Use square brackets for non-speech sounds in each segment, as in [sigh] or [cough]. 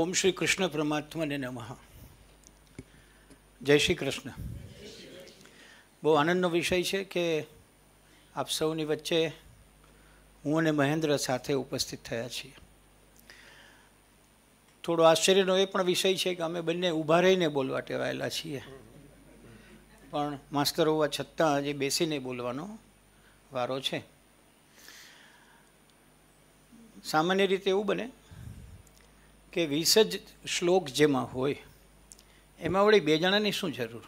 ઓમ શ્રી કૃષ્ણ પરમાત્માને નમઃ જય શ્રી કૃષ્ણ બહુ આનંદનો વિષય છે કે આપ સૌની વચ્ચે હું અને મહેન્દ્ર સાથે ઉપસ્થિત થયા છીએ થોડો આશ્ચર્યનો એ પણ વિષય છે કે અમે બંને ઊભા રહીને બોલવા ટેવાયેલા છીએ પણ માસ્તર હોવા છતાં આજે બેસીને બોલવાનો વારો છે સામાન્ય રીતે એવું બને કે વીસ જ શ્લોક જેમાં હોય એમાં વળી બે જણાની શું જરૂર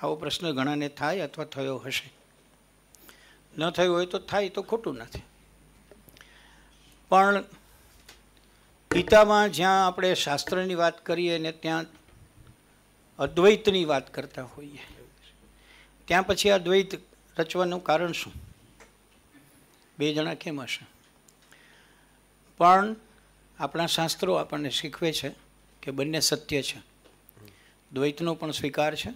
આવો પ્રશ્ન ઘણાને થાય અથવા થયો હશે ન થયો હોય તો થાય તો ખોટું નથી પણ ગીતામાં જ્યાં આપણે શાસ્ત્રની વાત કરીએ ને ત્યાં અદ્વૈતની વાત કરતા હોઈએ ત્યાં પછી આ દ્વૈત રચવાનું કારણ શું બે જણા કેમ હશે પણ આપણા શાસ્ત્રો આપણને શીખવે છે કે બંને સત્ય છે દ્વૈતનો પણ સ્વીકાર છે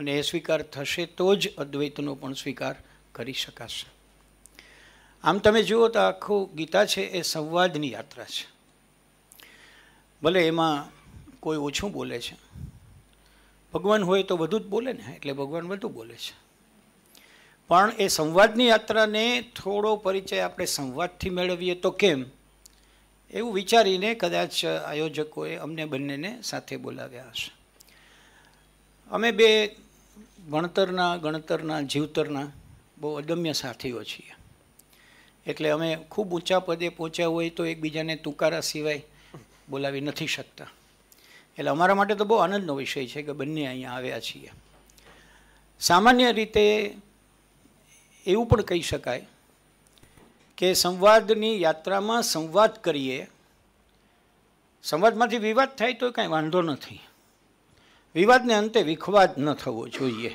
અને એ સ્વીકાર થશે તો જ અદ્વૈતનો પણ સ્વીકાર કરી શકાશે આમ તમે જુઓ તો આખું ગીતા છે એ સંવાદની યાત્રા છે ભલે એમાં કોઈ ઓછું બોલે છે ભગવાન હોય તો વધુ જ બોલે ને એટલે ભગવાન વધુ બોલે છે પણ એ સંવાદની યાત્રાને થોડો પરિચય આપણે સંવાદથી મેળવીએ તો કેમ એવું વિચારીને કદાચ આયોજકોએ અમને બંનેને સાથે બોલાવ્યા હશે અમે બે ભણતરના ગણતરના જીવતરના બહુ અદમ્ય સાથીઓ છીએ એટલે અમે ખૂબ ઊંચા પદે પહોંચ્યા હોય તો એકબીજાને તુકારા સિવાય બોલાવી નથી શકતા એટલે અમારા માટે તો બહુ આનંદનો વિષય છે કે બંને અહીંયા આવ્યા છીએ સામાન્ય રીતે એવું પણ કહી શકાય કે સંવાદની યાત્રામાં સંવાદ કરીએ સંવાદમાંથી વિવાદ થાય તો કાંઈ વાંધો નથી વિવાદને અંતે વિખવાદ ન થવો જોઈએ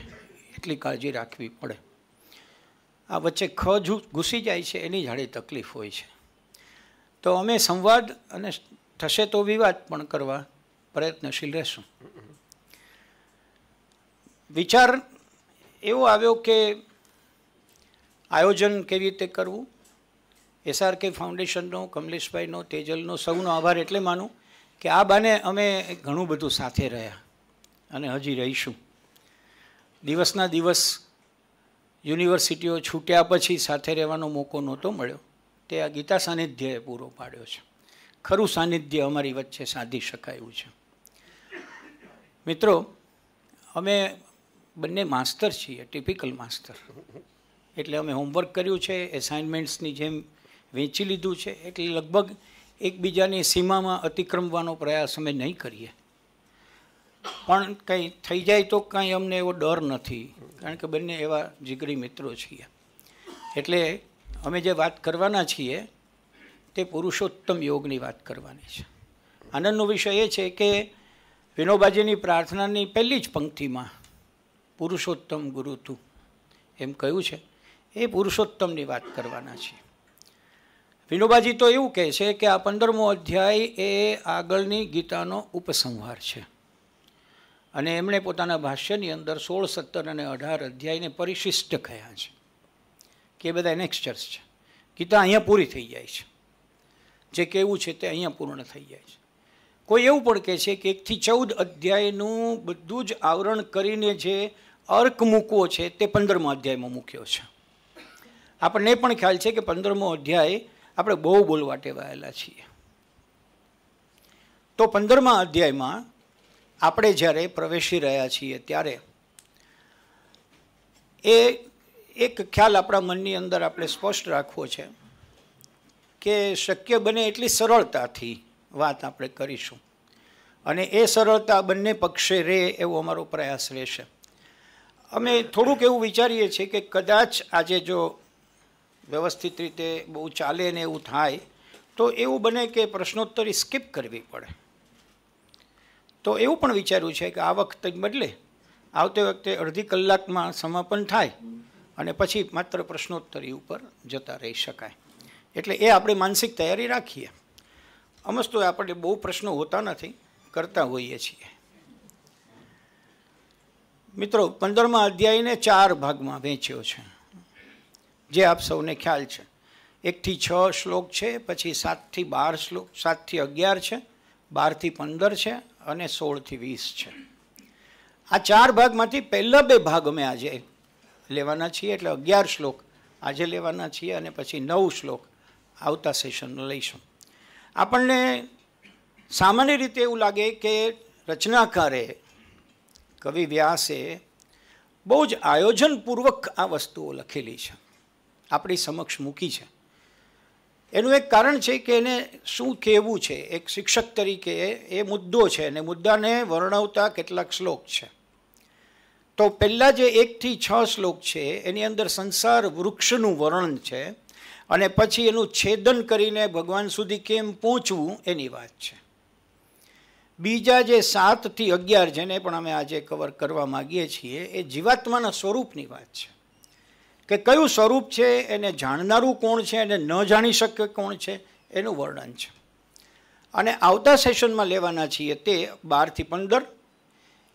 એટલી કાળજી રાખવી પડે આ વચ્ચે ખ ઘૂસી જાય છે એની જાડે તકલીફ હોય છે તો અમે સંવાદ અને થશે તો વિવાદ પણ કરવા પ્રયત્નશીલ રહેશું વિચાર એવો આવ્યો કે આયોજન કેવી રીતે કરવું એસઆરકે ફાઉન્ડેશનનો કમલેશભાઈનો તેજલનો સૌનો આભાર એટલે માનું કે આ બાને અમે ઘણું બધું સાથે રહ્યા અને હજી રહીશું દિવસના દિવસ યુનિવર્સિટીઓ છૂટ્યા પછી સાથે રહેવાનો મોકો નહોતો મળ્યો તે આ ગીતા સાનિધ્યએ પૂરો પાડ્યો છે ખરું સાનિધ્ય અમારી વચ્ચે સાધી શકાયું છે મિત્રો અમે બંને માસ્તર છીએ ટિપિકલ માસ્તર એટલે અમે હોમવર્ક કર્યું છે એસાઇનમેન્ટ્સની જેમ વેચી લીધું છે એટલે લગભગ એકબીજાની સીમામાં અતિક્રમવાનો પ્રયાસ અમે નહીં કરીએ પણ કંઈ થઈ જાય તો કાંઈ અમને એવો ડર નથી કારણ કે બંને એવા જીગરી મિત્રો છીએ એટલે અમે જે વાત કરવાના છીએ તે પુરુષોત્તમ યોગની વાત કરવાની છે આનંદનો વિષય એ છે કે વિનોબાજીની પ્રાર્થનાની પહેલી જ પંક્તિમાં પુરુષોત્તમ ગુરુ તું એમ કહ્યું છે એ પુરુષોત્તમની વાત કરવાના છીએ વિનોબાજી તો એવું કહે છે કે આ પંદરમો અધ્યાય એ આગળની ગીતાનો ઉપસંહાર છે અને એમણે પોતાના ભાષ્યની અંદર સોળ સત્તર અને અઢાર અધ્યાયને પરિશિષ્ટ કહ્યા છે કે બધા નેક્સ્ટર્સ છે ગીતા અહીંયા પૂરી થઈ જાય છે જે કહેવું છે તે અહીંયા પૂર્ણ થઈ જાય છે કોઈ એવું પણ કહે છે કે એકથી ચૌદ અધ્યાયનું બધું જ આવરણ કરીને જે અર્ક મૂકવો છે તે પંદરમો અધ્યાયમાં મૂક્યો છે આપણને પણ ખ્યાલ છે કે પંદરમો અધ્યાય આપણે બહુ બોલવા ટેવાયેલા છીએ તો પંદરમા અધ્યાયમાં આપણે જ્યારે પ્રવેશી રહ્યા છીએ ત્યારે એ એક ખ્યાલ આપણા મનની અંદર આપણે સ્પષ્ટ રાખવો છે કે શક્ય બને એટલી સરળતાથી વાત આપણે કરીશું અને એ સરળતા બંને પક્ષે રહે એવો અમારો પ્રયાસ રહેશે અમે થોડુંક એવું વિચારીએ છીએ કે કદાચ આજે જો વ્યવસ્થિત રીતે બહુ ચાલે ને એવું થાય તો એવું બને કે પ્રશ્નોત્તરી સ્કીપ કરવી પડે તો એવું પણ વિચાર્યું છે કે આ વખતે બદલે આવતી વખતે અડધી કલાકમાં સમાપન થાય અને પછી માત્ર પ્રશ્નોત્તરી ઉપર જતા રહી શકાય એટલે એ આપણે માનસિક તૈયારી રાખીએ અમસ્તો આપણે બહુ પ્રશ્નો હોતા નથી કરતા હોઈએ છીએ મિત્રો પંદરમા અધ્યાયને ચાર ભાગમાં વહેંચ્યો છે જે આપ સૌને ખ્યાલ છે એકથી છ શ્લોક છે પછી સાતથી બાર શ્લોક સાતથી અગિયાર છે બારથી પંદર છે અને સોળથી વીસ છે આ ચાર ભાગમાંથી પહેલા બે ભાગ અમે આજે લેવાના છીએ એટલે અગિયાર શ્લોક આજે લેવાના છીએ અને પછી નવ શ્લોક આવતા સેશનનો લઈશું આપણને સામાન્ય રીતે એવું લાગે કે રચનાકારે કવિ વ્યાસે બહુ જ આયોજનપૂર્વક આ વસ્તુઓ લખેલી છે આપણી સમક્ષ મૂકી છે એનું એક કારણ છે કે એને શું કહેવું છે એક શિક્ષક તરીકે એ મુદ્દો છે અને મુદ્દાને વર્ણવતા કેટલાક શ્લોક છે તો પહેલાં જે એકથી છ શ્લોક છે એની અંદર સંસાર વૃક્ષનું વર્ણન છે અને પછી એનું છેદન કરીને ભગવાન સુધી કેમ પહોંચવું એની વાત છે બીજા જે સાતથી અગિયાર જેને પણ અમે આજે કવર કરવા માગીએ છીએ એ જીવાત્માના સ્વરૂપની વાત છે કે કયું સ્વરૂપ છે એને જાણનારું કોણ છે એને ન જાણી શકે કોણ છે એનું વર્ણન છે અને આવતા સેશનમાં લેવાના છીએ તે બારથી પંદર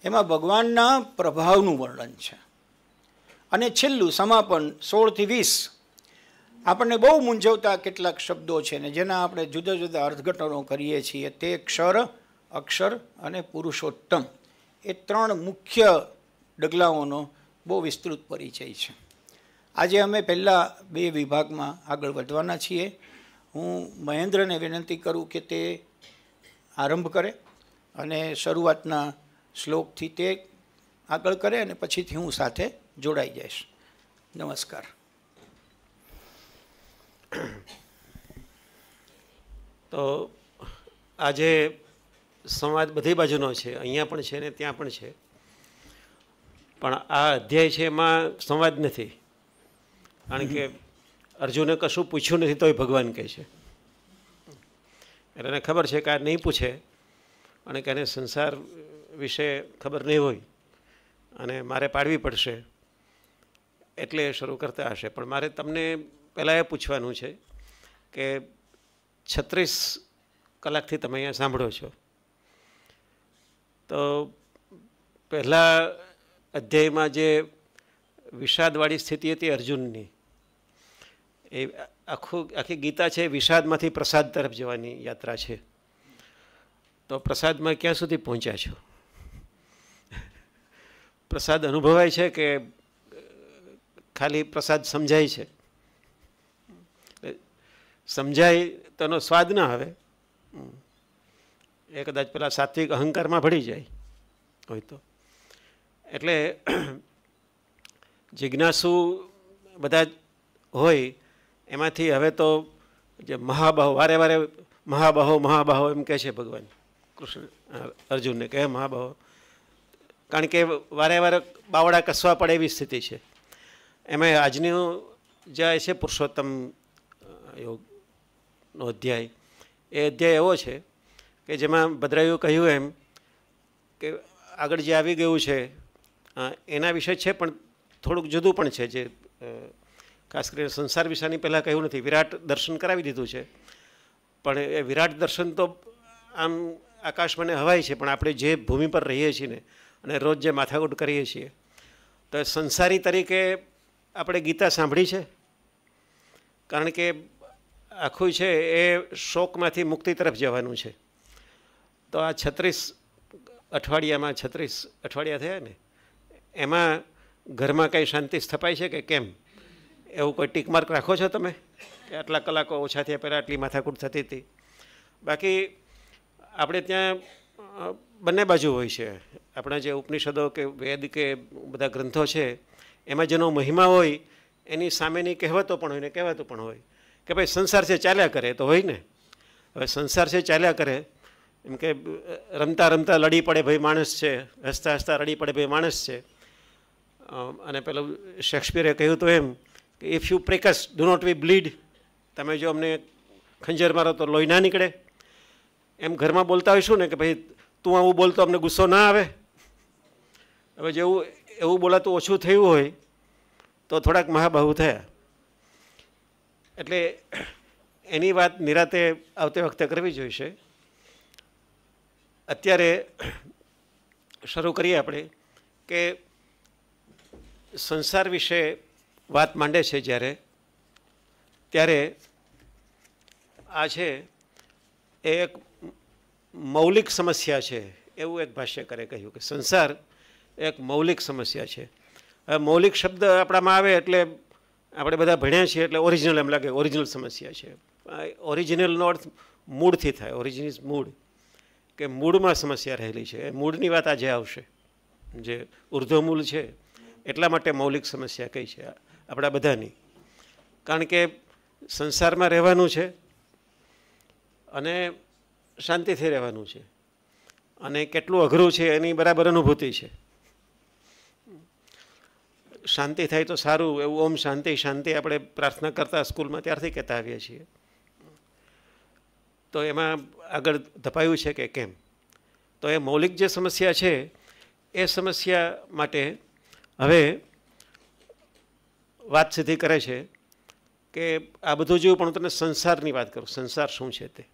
એમાં ભગવાનના પ્રભાવનું વર્ણન છે અને છેલ્લું સમાપન સોળથી વીસ આપણને બહુ મૂંઝવતા કેટલાક શબ્દો છે ને જેના આપણે જુદા જુદા અર્થઘટનો કરીએ છીએ તે ક્ષર અક્ષર અને પુરુષોત્તમ એ ત્રણ મુખ્ય ડગલાઓનો બહુ વિસ્તૃત પરિચય છે આજે અમે પહેલાં બે વિભાગમાં આગળ વધવાના છીએ હું મહેન્દ્રને વિનંતી કરું કે તે આરંભ કરે અને શરૂઆતના શ્લોકથી તે આગળ કરે અને પછીથી હું સાથે જોડાઈ જઈશ નમસ્કાર તો આજે સંવાદ બધી બાજુનો છે અહીંયા પણ છે ને ત્યાં પણ છે પણ આ અધ્યાય છે એમાં સંવાદ નથી કારણ કે અર્જુને કશું પૂછ્યું નથી તોય ભગવાન કહે છે એટલે એને ખબર છે કે આ નહીં પૂછે અને કે એને સંસાર વિશે ખબર નહીં હોય અને મારે પાડવી પડશે એટલે શરૂ કરતા હશે પણ મારે તમને પહેલાં એ પૂછવાનું છે કે છત્રીસ કલાકથી તમે અહીંયા સાંભળો છો તો પહેલાં અધ્યાયમાં જે વિષાદવાળી સ્થિતિ હતી અર્જુનની એ આખું આખી ગીતા છે વિષાદમાંથી પ્રસાદ તરફ જવાની યાત્રા છે તો પ્રસાદમાં ક્યાં સુધી પહોંચ્યા છો પ્રસાદ અનુભવાય છે કે ખાલી પ્રસાદ સમજાય છે સમજાય તેનો સ્વાદ ના આવે એ કદાચ પેલા સાત્વિક અહંકારમાં ભળી જાય હોય તો એટલે જિજ્ઞાસુ બધા હોય એમાંથી હવે તો જે મહાબાહો વારે વારે મહાબાહો મહાબાહો એમ કહે છે ભગવાન કૃષ્ણ અર્જુનને કહે મહાબાહો કારણ કે વારે વારે બાવડા કસવા પડે એવી સ્થિતિ છે એમાં આજનું જે છે પુરુષોત્તમ યોગનો અધ્યાય એ અધ્યાય એવો છે કે જેમાં ભદ્રાયુ કહ્યું એમ કે આગળ જે આવી ગયું છે એના વિશે છે પણ થોડુંક જુદું પણ છે જે ખાસ કરીને સંસાર વિશાની પહેલાં કહ્યું નથી વિરાટ દર્શન કરાવી દીધું છે પણ એ વિરાટ દર્શન તો આમ આકાશ હવાય છે પણ આપણે જે ભૂમિ પર રહીએ છીએ ને અને રોજ જે માથાકૂટ કરીએ છીએ તો સંસારી તરીકે આપણે ગીતા સાંભળી છે કારણ કે આખું છે એ શોકમાંથી મુક્તિ તરફ જવાનું છે તો આ છત્રીસ અઠવાડિયામાં છત્રીસ અઠવાડિયા થયા ને એમાં ઘરમાં કંઈ શાંતિ સ્થપાય છે કે કેમ એવું કોઈ ટીક માર્ક રાખો છો તમે કે આટલા કલાકો ઓછા થયા પહેલાં આટલી માથાકૂટ થતી હતી બાકી આપણે ત્યાં બંને બાજુ હોય છે આપણા જે ઉપનિષદો કે વેદ કે બધા ગ્રંથો છે એમાં જેનો મહિમા હોય એની સામેની કહેવતો પણ હોય ને કહેવાતું પણ હોય કે ભાઈ સંસાર છે ચાલ્યા કરે તો હોય ને હવે સંસાર છે ચાલ્યા કરે એમ કે રમતા રમતા લડી પડે ભાઈ માણસ છે હસતા હસતા રડી પડે ભાઈ માણસ છે અને પેલું શેક્સપિયરે કહ્યું તો એમ if you prick us do not we bleed તમે જો અમને ખંજર મારો તો લોહી ના નીકળે એમ ઘરમાં બોલતા હોઈશું ને કે ભાઈ તું આવું બોલતો અમને ગુસ્સો ના આવે હવે જેવું એવું બોલાતું ઓછું થયું હોય તો થોડાક મહાબાહુ થયા એટલે એની વાત નિરાતે આવતી વખતે કરવી જોઈશે અત્યારે શરૂ કરીએ આપણે કે સંસાર વિશે વાત માંડે છે જ્યારે ત્યારે આ છે એ એક મૌલિક સમસ્યા છે એવું એક ભાષ્યકારે કહ્યું કે સંસાર એક મૌલિક સમસ્યા છે હવે મૌલિક શબ્દ આપણામાં આવે એટલે આપણે બધા ભણ્યા છીએ એટલે ઓરિજિનલ એમ લાગે ઓરિજિનલ સમસ્યા છે ઓરિજિનલનો અર્થ મૂળથી થાય ઓરિજિન ઇઝ મૂળ કે મૂળમાં સમસ્યા રહેલી છે એ મૂળની વાત આજે આવશે જે ઉર્ધ્વમૂળ છે એટલા માટે મૌલિક સમસ્યા કઈ છે આ આપણા બધાની કારણ કે સંસારમાં રહેવાનું છે અને શાંતિથી રહેવાનું છે અને કેટલું અઘરું છે એની બરાબર અનુભૂતિ છે શાંતિ થાય તો સારું એવું ઓમ શાંતિ શાંતિ આપણે પ્રાર્થના કરતા સ્કૂલમાં ત્યારથી કહેતા આવીએ છીએ તો એમાં આગળ ધપાયું છે કે કેમ તો એ મૌલિક જે સમસ્યા છે એ સમસ્યા માટે હવે વાત સીધી કરે છે કે આ બધું જોયું પણ હું તને સંસારની વાત કરું સંસાર શું છે તે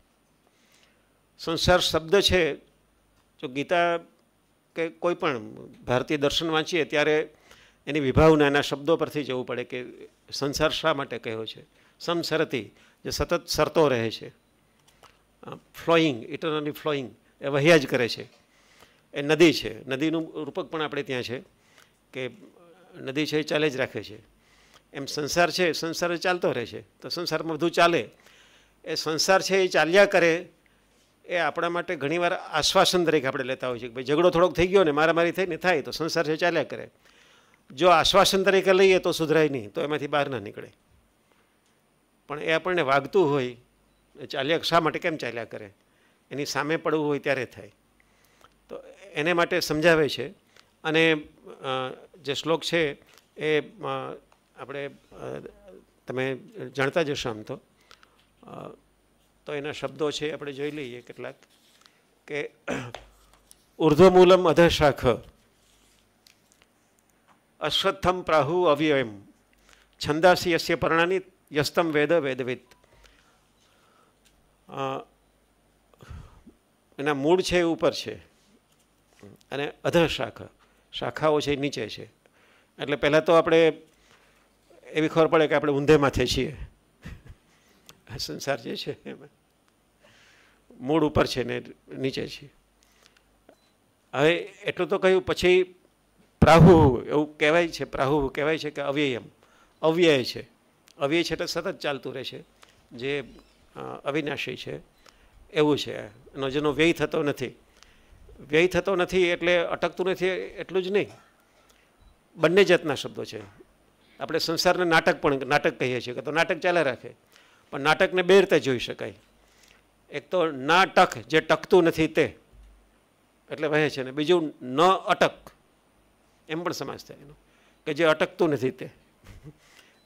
સંસાર શબ્દ છે જો ગીતા કે કોઈ પણ ભારતીય દર્શન વાંચીએ ત્યારે એની વિભાવનાના શબ્દો પરથી જવું પડે કે સંસાર શા માટે કહ્યો છે સમસરતી જે સતત સરતો રહે છે ફ્લોઈંગ ઇટરનલી ફ્લોઈંગ એ વહ્યા જ કરે છે એ નદી છે નદીનું રૂપક પણ આપણે ત્યાં છે કે નદી છે એ ચાલે જ રાખે છે એમ સંસાર છે સંસાર ચાલતો રહે છે તો સંસારમાં બધું ચાલે એ સંસાર છે એ ચાલ્યા કરે એ આપણા માટે ઘણીવાર આશ્વાસન તરીકે આપણે લેતા હોઈએ છીએ કે ભાઈ ઝઘડો થોડોક થઈ ગયો ને મારામારી થઈ ને થાય તો સંસાર છે ચાલ્યા કરે જો આશ્વાસન તરીકે લઈએ તો સુધરાય નહીં તો એમાંથી બહાર ના નીકળે પણ એ આપણને વાગતું હોય ચાલ્યા શા માટે કેમ ચાલ્યા કરે એની સામે પડવું હોય ત્યારે થાય તો એને માટે સમજાવે છે અને જે શ્લોક છે એ આપણે તમે જાણતા જશો આમ તો તો એના શબ્દો છે આપણે જોઈ લઈએ કેટલાક કે ઉર્ધ્વમૂલમ અધશાખ અશ્વત્થમ પ્રાહુ અવ્યયમ છંદાસી યસ્ય પરણાની યસ્તમ વેદ વેદવિત એના મૂળ છે એ ઉપર છે અને અધ અધશાખ શાખાઓ છે નીચે છે એટલે પહેલાં તો આપણે એવી ખબર પડે કે આપણે ઊંધે માથે છીએ આ સંસાર જે છે એમાં મૂળ ઉપર છે ને નીચે છે હવે એટલું તો કહ્યું પછી પ્રાહુ એવું કહેવાય છે પ્રાહુ કહેવાય છે કે અવ્યયમ અવ્યય છે અવ્યય છે એટલે સતત ચાલતું રહે છે જે અવિનાશી છે એવું છે એનો જેનો વ્યય થતો નથી વ્યય થતો નથી એટલે અટકતું નથી એટલું જ નહીં બંને જાતના શબ્દો છે આપણે સંસારને નાટક પણ નાટક કહીએ છીએ કે તો નાટક ચાલ્યા રાખે પણ નાટકને બે રીતે જોઈ શકાય એક તો નાટક જે ટકતું નથી તે એટલે વહે છે ને બીજું ન અટક એમ પણ સમાજ થાય એનો કે જે અટકતું નથી તે [laughs]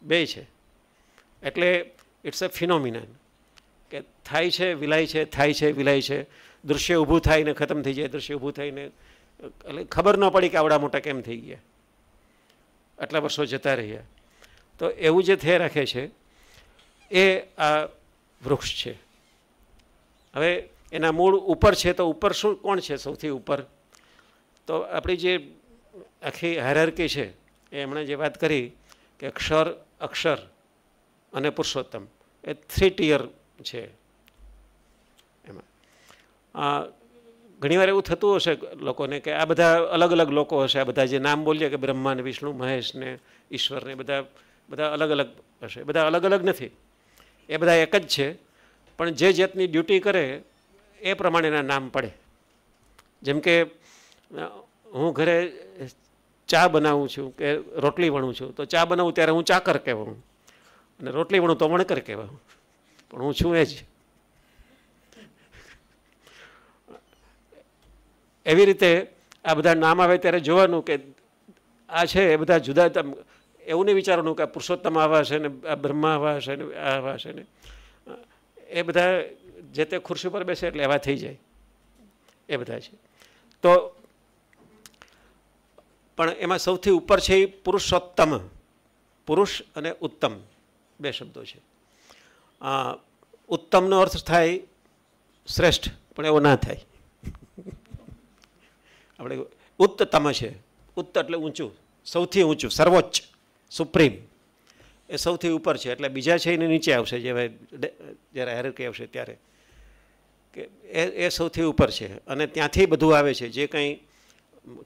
બે છે એટલે ઇટ્સ અ ફિનોમિનન કે થાય છે વિલાય છે થાય છે વિલાય છે દૃશ્ય ઊભું થાય ને ખતમ થઈ જાય દૃશ્ય ઊભું થઈને એટલે ખબર ન પડી કે આવડા મોટા કેમ થઈ ગયા આટલા વર્ષો જતા રહ્યા તો એવું જે થયા રાખે છે એ આ વૃક્ષ છે હવે એના મૂળ ઉપર છે તો ઉપર શું કોણ છે સૌથી ઉપર તો આપણી જે આખી હેરાર્કી છે એ એમણે જે વાત કરી કે અક્ષર અક્ષર અને પુરુષોત્તમ એ થ્રી ટીયર છે એમાં ઘણીવાર એવું થતું હશે લોકોને કે આ બધા અલગ અલગ લોકો હશે આ બધા જે નામ બોલીએ કે બ્રહ્માને વિષ્ણુ મહેશને ઈશ્વરને બધા બધા અલગ અલગ હશે બધા અલગ અલગ નથી એ બધા એક જ છે પણ જે જાતની ડ્યુટી કરે એ પ્રમાણેના નામ પડે જેમ કે હું ઘરે ચા બનાવું છું કે રોટલી વણું છું તો ચા બનાવું ત્યારે હું ચાકર કહેવાઉં અને રોટલી વણું તો વણકર કહેવાઉં પણ હું છું એ જ એવી રીતે આ બધા નામ આવે ત્યારે જોવાનું કે આ છે એ બધા જુદા એવું નહીં વિચારવાનું કે પુરુષોત્તમ આવા હશે ને આ બ્રહ્મા આવા હશે ને આવા હશે ને એ બધા જે તે ખુરશી પર બેસે એટલે એવા થઈ જાય એ બધા છે તો પણ એમાં સૌથી ઉપર છે એ પુરુષોત્તમ પુરુષ અને ઉત્તમ બે શબ્દો છે ઉત્તમનો અર્થ થાય શ્રેષ્ઠ પણ એવો ના થાય આપણે ઉત્તતમ છે ઉત્ત એટલે ઊંચું સૌથી ઊંચું સર્વોચ્ચ સુપ્રીમ એ સૌથી ઉપર છે એટલે બીજા છે એને નીચે આવશે જે જ્યારે હેર કે આવશે ત્યારે કે એ એ સૌથી ઉપર છે અને ત્યાંથી બધું આવે છે જે કંઈ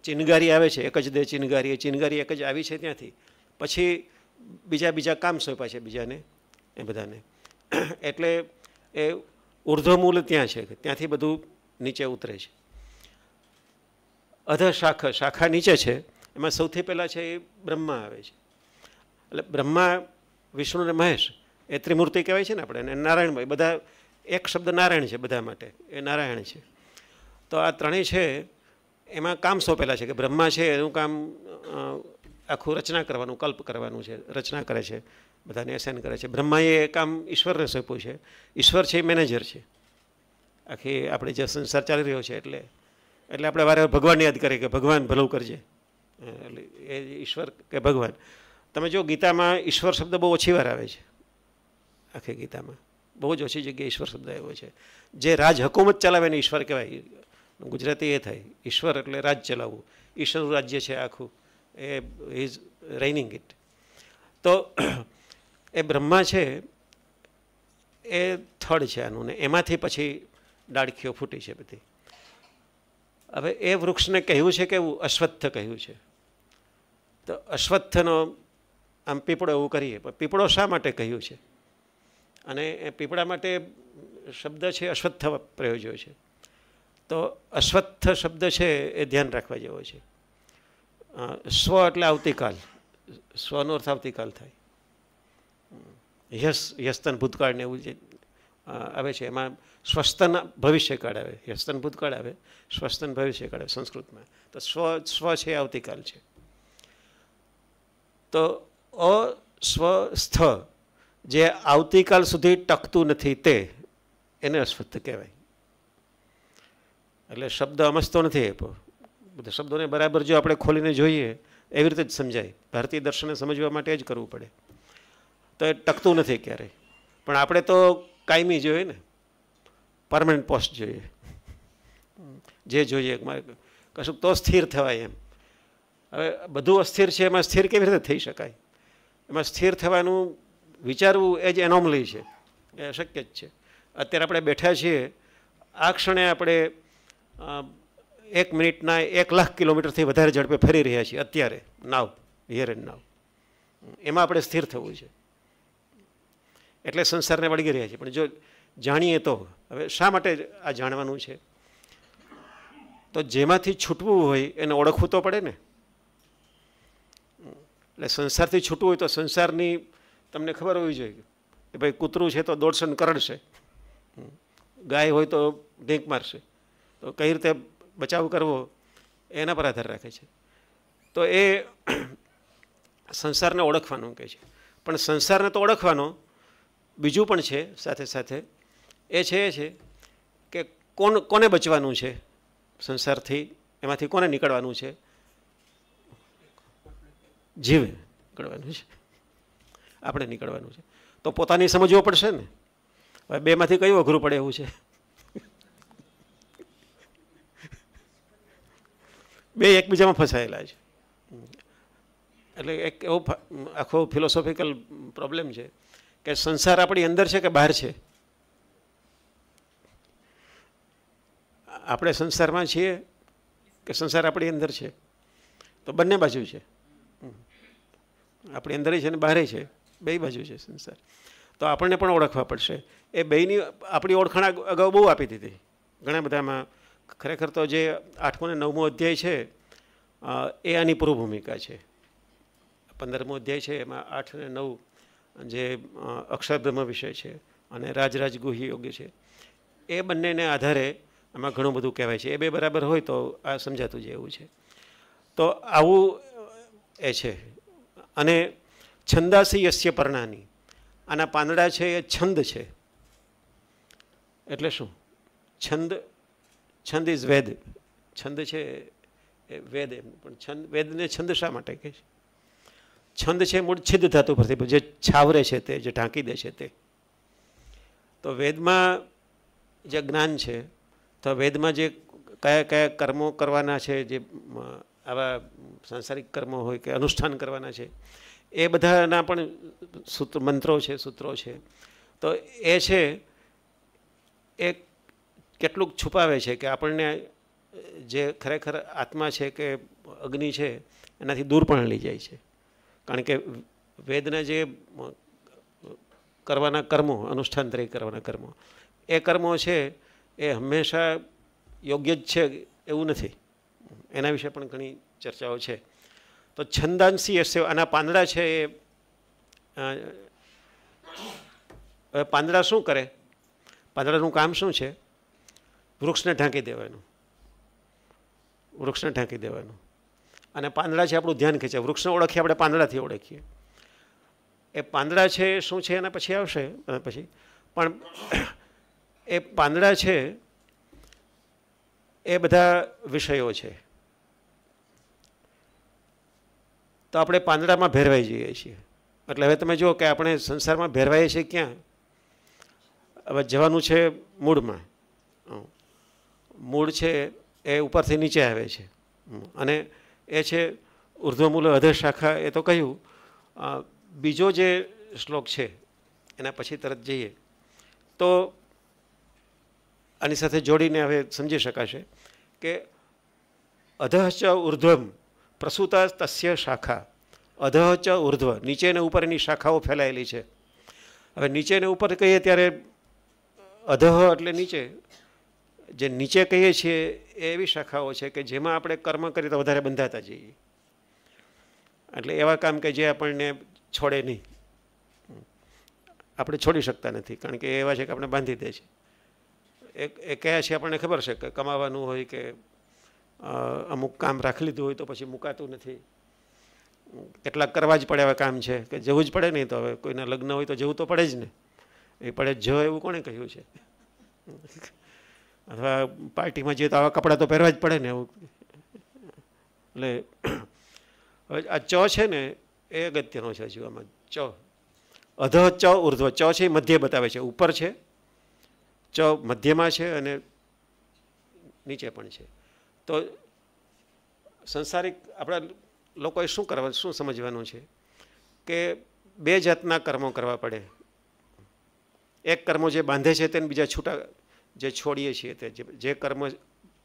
ચિનગારી આવે છે એક જ દે ચિનગારી એ ચિનગારી એક જ આવી છે ત્યાંથી પછી બીજા બીજા કામ સોંપ્યા છે બીજાને એ બધાને એટલે એ ઉર્ધ્વમૂલ ત્યાં છે ત્યાંથી બધું નીચે ઉતરે છે અધ શાખ શાખા નીચે છે એમાં સૌથી પહેલાં છે એ બ્રહ્મા આવે છે એટલે બ્રહ્મા વિષ્ણુ અને મહેશ એ ત્રિમૂર્તિ કહેવાય છે ને આપણે અને નારાયણભાઈ બધા એક શબ્દ નારાયણ છે બધા માટે એ નારાયણ છે તો આ ત્રણેય છે એમાં કામ સોંપેલા છે કે બ્રહ્મા છે એનું કામ આખું રચના કરવાનું કલ્પ કરવાનું છે રચના કરે છે બધાને એસાઇન કરે છે બ્રહ્માએ એ કામ ઈશ્વરને સોંપ્યું છે ઈશ્વર છે એ મેનેજર છે આખી આપણે જે સંસાર ચાલી રહ્યો છે એટલે એટલે આપણે વારે ભગવાન યાદ કરીએ કે ભગવાન ભલું કરજે એટલે એ ઈશ્વર કે ભગવાન તમે જો ગીતામાં ઈશ્વર શબ્દ બહુ ઓછી વાર આવે છે આખી ગીતામાં બહુ જ ઓછી જગ્યાએ ઈશ્વર શબ્દ આવ્યો છે જે રાજ હકુમત ચલાવે ને ઈશ્વર કહેવાય ગુજરાતી એ થાય ઈશ્વર એટલે રાજ ચલાવવું ઈશ્વરનું રાજ્ય છે આખું એ ઇઝ રેઇનિંગ ઇટ તો એ બ્રહ્મા છે એ થડ છે આનું ને એમાંથી પછી ડાળખીઓ ફૂટી છે બધી હવે એ વૃક્ષને કહ્યું છે કેવું અશ્વત્થ કહ્યું છે તો અશ્વત્થનો આમ પીપળો એવું કરીએ પણ પીપળો શા માટે કહ્યું છે અને એ પીપળા માટે શબ્દ છે અશ્વત્થ પ્રયોજ્યો છે તો અશ્વત્થ શબ્દ છે એ ધ્યાન રાખવા જેવો છે સ્વ એટલે આવતીકાલ સ્વનો અર્થ આવતીકાલ થાય યસ યસ્તન ભૂતકાળને એવું જે આવે છે એમાં સ્વસ્થન ભવિષ્યકાળ આવે હ્યસ્તન ભૂતકાળ આવે સ્વસ્થન ભવિષ્યકાળ આવે સંસ્કૃતમાં તો સ્વ સ્વ છે આવતીકાલ છે તો અસ્વસ્થ જે આવતીકાલ સુધી ટકતું નથી તે એને અસ્વસ્થ કહેવાય એટલે શબ્દ અમસ્તો નથી આપ્યો બધા શબ્દોને બરાબર જો આપણે ખોલીને જોઈએ એવી રીતે જ સમજાય ભારતીય દર્શનને સમજવા માટે જ કરવું પડે તો એ ટકતું નથી ક્યારેય પણ આપણે તો કાયમી જોઈએ ને પરમનન્ટ પોસ્ટ જોઈએ જે જોઈએ કશું તો સ્થિર થવાય એમ હવે બધું અસ્થિર છે એમાં સ્થિર કેવી રીતે થઈ શકાય એમાં સ્થિર થવાનું વિચારવું એ જ એનોમલી છે એ અશક્ય જ છે અત્યારે આપણે બેઠા છીએ આ ક્ષણે આપણે એક મિનિટના એક લાખ કિલોમીટરથી વધારે ઝડપે ફરી રહ્યા છીએ અત્યારે નાવ હિયર એન્ડ નાવ એમાં આપણે સ્થિર થવું છે એટલે સંસારને વળગી રહ્યા છીએ પણ જો જાણીએ તો હવે શા માટે આ જાણવાનું છે તો જેમાંથી છૂટવું હોય એને ઓળખવું તો પડે ને એટલે સંસારથી છૂટવું હોય તો સંસારની તમને ખબર હોવી જોઈએ કે ભાઈ કૂતરું છે તો દોડસન કરડશે ગાય હોય તો ઢીંક મારશે તો કઈ રીતે બચાવ કરવો એના પર આધાર રાખે છે તો એ સંસારને ઓળખવાનું કહે છે પણ સંસારને તો ઓળખવાનો બીજું પણ છે સાથે સાથે એ છે એ છે કે કોણ કોને બચવાનું છે સંસારથી એમાંથી કોને નીકળવાનું છે જીવ નીકળવાનું છે આપણે નીકળવાનું છે તો પોતાની સમજવું પડશે ને હવે બેમાંથી કયું અઘરું પડે એવું છે બે એકબીજામાં ફસાયેલા છે એટલે એક એવો આખો ફિલોસોફિકલ પ્રોબ્લેમ છે કે સંસાર આપણી અંદર છે કે બહાર છે આપણે સંસારમાં છીએ કે સંસાર આપણી અંદર છે તો બંને બાજુ છે આપણી અંદર છે ને બહારે છે બે બાજુ છે સંસાર તો આપણને પણ ઓળખવા પડશે એ બેની આપણી ઓળખાણ અગાઉ બહુ આપી દીધી ઘણા બધામાં ખરેખર તો જે આઠમો ને નવમો અધ્યાય છે એ આની પૂર્વ ભૂમિકા છે પંદરમો અધ્યાય છે એમાં આઠ અને નવ જે અક્ષરધર્મ વિષય છે અને રાજરાજ ગુહી યોગ્ય છે એ બંનેને આધારે આમાં ઘણું બધું કહેવાય છે એ બે બરાબર હોય તો આ સમજાતું જ એવું છે તો આવું એ છે અને છંદાસી યસ્ય પરણાની આના પાંદડા છે એ છંદ છે એટલે શું છંદ છંદ ઇઝ વેદ છંદ છે એ વેદ એમ પણ છંદ વેદને છંદ શા માટે કહે છે છંદ છે મૂળ છિદ્ધ ધાતુ પરથી જે છાવરે છે તે જે ઢાંકી દે છે તે તો વેદમાં જે જ્ઞાન છે તો વેદમાં જે કયા કયા કર્મો કરવાના છે જે આવા સાંસારિક કર્મો હોય કે અનુષ્ઠાન કરવાના છે એ બધાના પણ સૂત્ર મંત્રો છે સૂત્રો છે તો એ છે એ કેટલુંક છુપાવે છે કે આપણને જે ખરેખર આત્મા છે કે અગ્નિ છે એનાથી દૂર પણ લઈ જાય છે કારણ કે વેદના જે કરવાના કર્મો અનુષ્ઠાન તરીકે કરવાના કર્મો એ કર્મો છે એ હંમેશા યોગ્ય જ છે એવું નથી એના વિશે પણ ઘણી ચર્ચાઓ છે તો છંદાંશી હશે આના પાંદડા છે એ હવે પાંદડા શું કરે પાંદડાનું કામ શું છે વૃક્ષને ઢાંકી દેવાનું વૃક્ષને ઢાંકી દેવાનું અને પાંદડા છે આપણું ધ્યાન ખેંચે વૃક્ષને ઓળખીએ આપણે પાંદડાથી ઓળખીએ એ પાંદડા છે શું છે એના પછી આવશે પછી પણ એ પાંદડા છે એ બધા વિષયો છે તો આપણે પાંદડામાં ભેરવાઈ જઈએ છીએ એટલે હવે તમે જુઓ કે આપણે સંસારમાં ભેરવાઈએ છીએ ક્યાં હવે જવાનું છે મૂળમાં મૂળ છે એ ઉપરથી નીચે આવે છે અને એ છે ઉર્ધ્વમૂલ અધર શાખા એ તો કહ્યું બીજો જે શ્લોક છે એના પછી તરત જઈએ તો આની સાથે જોડીને હવે સમજી શકાશે કે અધહચ ઉર્ધ્વમ પ્રસૂતા તસ્ય શાખા અધહચ ઉર્ધ્વ નીચે ને ઉપર એની શાખાઓ ફેલાયેલી છે હવે નીચે ને ઉપર કહીએ ત્યારે અધહ એટલે નીચે જે નીચે કહીએ છીએ એ એવી શાખાઓ છે કે જેમાં આપણે કર્મ કરીએ તો વધારે બંધાતા જઈએ એટલે એવા કામ કે જે આપણને છોડે નહીં આપણે છોડી શકતા નથી કારણ કે એવા છે કે આપણે બાંધી દે છે એ કયા છે આપણને ખબર છે કે કમાવાનું હોય કે અમુક કામ રાખી લીધું હોય તો પછી મુકાતું નથી કેટલાક કરવા જ પડે હવે કામ છે કે જવું જ પડે નહીં તો હવે કોઈના લગ્ન હોય તો જવું તો પડે જ ને એ પડે જ એવું કોણે કહ્યું છે અથવા પાર્ટીમાં જઈએ તો આવા કપડાં તો પહેરવા જ પડે ને એવું એટલે હવે આ ચ છે ને એ અગત્યનો છે હજુ ચ અધ ચ ઉર્ધ્વ ચ છે એ મધ્ય બતાવે છે ઉપર છે ચ મધ્યમાં છે અને નીચે પણ છે તો સંસારિક આપણા લોકોએ શું કરવા શું સમજવાનું છે કે બે જાતના કર્મો કરવા પડે એક કર્મો જે બાંધે છે તેને બીજા છૂટા જે છોડીએ છીએ તે જે કર્મ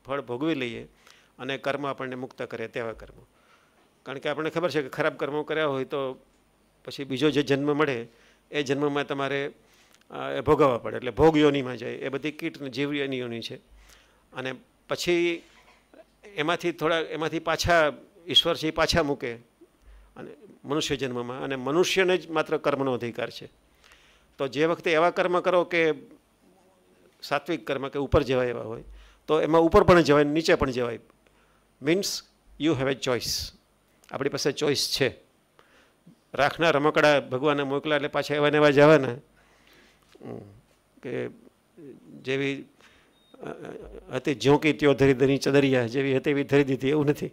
ફળ ભોગવી લઈએ અને કર્મ આપણને મુક્ત કરે તેવા કર્મો કારણ કે આપણને ખબર છે કે ખરાબ કર્મો કર્યા હોય તો પછી બીજો જે જન્મ મળે એ જન્મમાં તમારે એ ભોગવવા પડે એટલે ભોગ યોનીમાં જાય એ બધી કીટ જીવ યોની છે અને પછી એમાંથી થોડા એમાંથી પાછા ઈશ્વરથી પાછા મૂકે અને મનુષ્ય જન્મમાં અને મનુષ્યને જ માત્ર કર્મનો અધિકાર છે તો જે વખતે એવા કર્મ કરો કે સાત્વિક કર્મ કે ઉપર જવાય એવા હોય તો એમાં ઉપર પણ જવાય નીચે પણ જવાય means you have a choice આપણી પાસે ચોઈસ છે રાખના રમકડા ભગવાને મોકલા એટલે પાછા એવા ને એવા જવાના કે જેવી હતી જ્યો કે ત્યો ધરી ધરી ચદરિયા જેવી હતી એવી ધરી દીધી એવું નથી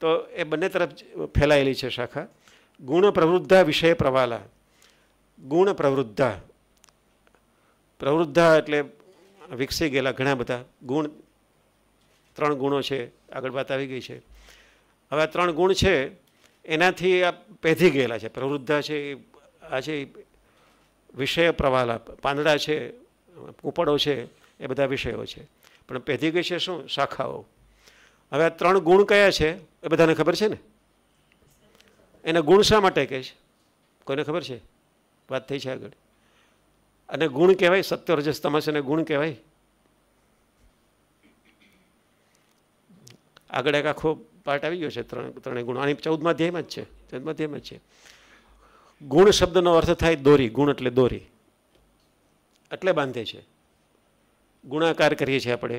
તો એ બંને તરફ ફેલાયેલી છે શાખા ગુણ પ્રવૃદ્ધા વિષય પ્રવાલા ગુણ પ્રવૃદ્ધા પ્રવૃદ્ધા એટલે વિકસી ગયેલા ઘણા બધા ગુણ ત્રણ ગુણો છે આગળ વાત આવી ગઈ છે હવે આ ત્રણ ગુણ છે એનાથી આ પેધી ગયેલા છે પ્રવૃદ્ધા છે આ છે વિષય પ્રવાલાપ પાંદડા છે કૂપળો છે એ બધા વિષયો છે પણ પેધી ગઈ છે શું શાખાઓ હવે આ ત્રણ ગુણ કયા છે એ બધાને ખબર છે ને એને ગુણ શા માટે કહે છે કોઈને ખબર છે વાત થઈ છે આગળ અને ગુણ કહેવાય સત્ય રજસ તમસ ગુણ કહેવાય આગળ એક આખો પાર્ટ આવી ગયો છે ત્રણ ત્રણેય ગુણ આની ચૌદમાં અધ્યાયમાં જ છે ચૌદમાં અધ્યાયમાં જ છે ગુણ શબ્દનો અર્થ થાય દોરી ગુણ એટલે દોરી એટલે બાંધે છે ગુણાકાર કરીએ છીએ આપણે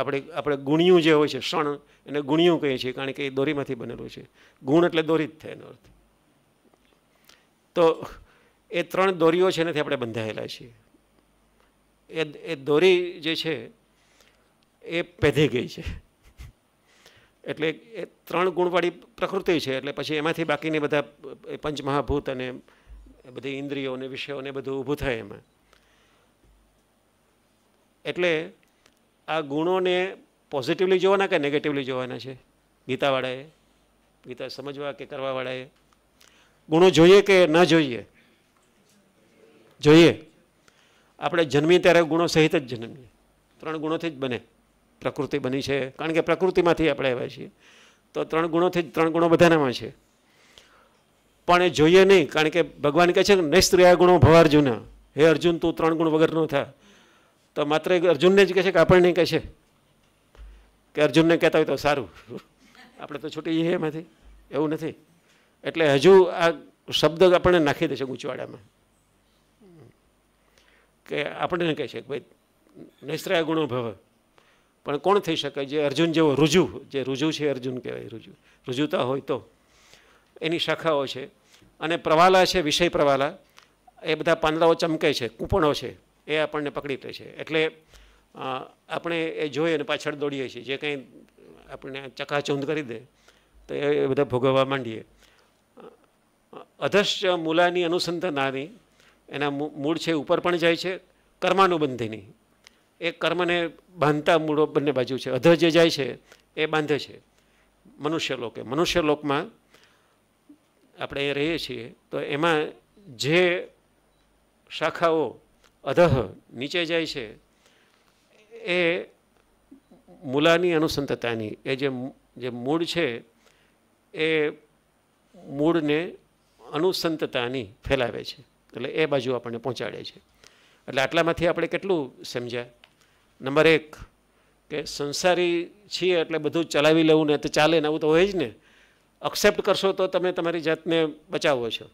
આપણે આપણે ગુણિયું જે હોય છે શણ એને ગુણિયું કહીએ છીએ કારણ કે એ દોરીમાંથી બનેલું છે ગુણ એટલે દોરી જ થાય એનો અર્થ તો એ ત્રણ દોરીઓ છે એનાથી આપણે બંધાયેલા છીએ એ એ દોરી જે છે એ પેધી ગઈ છે એટલે એ ત્રણ ગુણવાળી પ્રકૃતિ છે એટલે પછી એમાંથી બાકીને બધા પંચમહાભૂત અને બધી ઇન્દ્રિયો અને વિષયોને બધું ઊભું થાય એમાં એટલે આ ગુણોને પોઝિટિવલી જોવાના કે નેગેટિવલી જોવાના છે ગીતાવાળાએ ગીતા સમજવા કે કરવાવાળાએ ગુણો જોઈએ કે ન જોઈએ જોઈએ આપણે જન્મીએ ત્યારે ગુણો સહિત જ જન્મીએ ત્રણ ગુણોથી જ બને પ્રકૃતિ બની છે કારણ કે પ્રકૃતિમાંથી આપણે આવ્યા છીએ તો ત્રણ ગુણોથી જ ત્રણ ગુણો બધાનામાં છે પણ એ જોઈએ નહીં કારણ કે ભગવાન કહે છે કે નૈસ્ત્રીયા ગુણો ભવાર્જુના હે અર્જુન તું ત્રણ ગુણ વગરનો થા તો માત્ર અર્જુનને જ કહે છે કે આપણને કહે છે કે અર્જુનને કહેતા હોય તો સારું આપણે તો છૂટી જઈએ એમાંથી એવું નથી એટલે હજુ આ શબ્દ આપણને નાખી દેશે છે ગૂંચવાડામાં કે આપણને કહે છે કે ભાઈ નૈસ્ત્રયા ગુણો ભવ પણ કોણ થઈ શકે જે અર્જુન જેવો રુજુ જે રુજુ છે અર્જુન કહેવાય રુજુ રુજુતા હોય તો એની શાખાઓ છે અને પ્રવાલા છે વિષય પ્રવાલા એ બધા પાંદડાઓ ચમકે છે કૂંપણો છે એ આપણને પકડી લે છે એટલે આપણે એ જોઈએ અને પાછળ દોડીએ છીએ જે કંઈ આપણને ચકાચૂંદ કરી દે તો એ બધા ભોગવવા માંડીએ અધશ્ચ મૂલાની અનુસંધાન અનુસંધાનાની એના મૂળ છે ઉપર પણ જાય છે કર્માનુબંધીની એ કર્મને બાંધતા મૂળો બંને બાજુ છે અધ જે જાય છે એ બાંધે છે મનુષ્ય લોકે મનુષ્ય લોકમાં આપણે એ રહીએ છીએ તો એમાં જે શાખાઓ અધહ નીચે જાય છે એ મૂલાની અનુસંતતાની એ જે જે મૂળ છે એ મૂળને અનુસંતતાની ફેલાવે છે એટલે એ બાજુ આપણને પહોંચાડે છે એટલે આટલામાંથી આપણે કેટલું સમજ્યા નંબર એક કે સંસારી છીએ એટલે બધું ચલાવી લેવું ને તો ચાલે ને આવું તો હોય જ ને એક્સેપ્ટ કરશો તો તમે તમારી જાતને બચાવો છો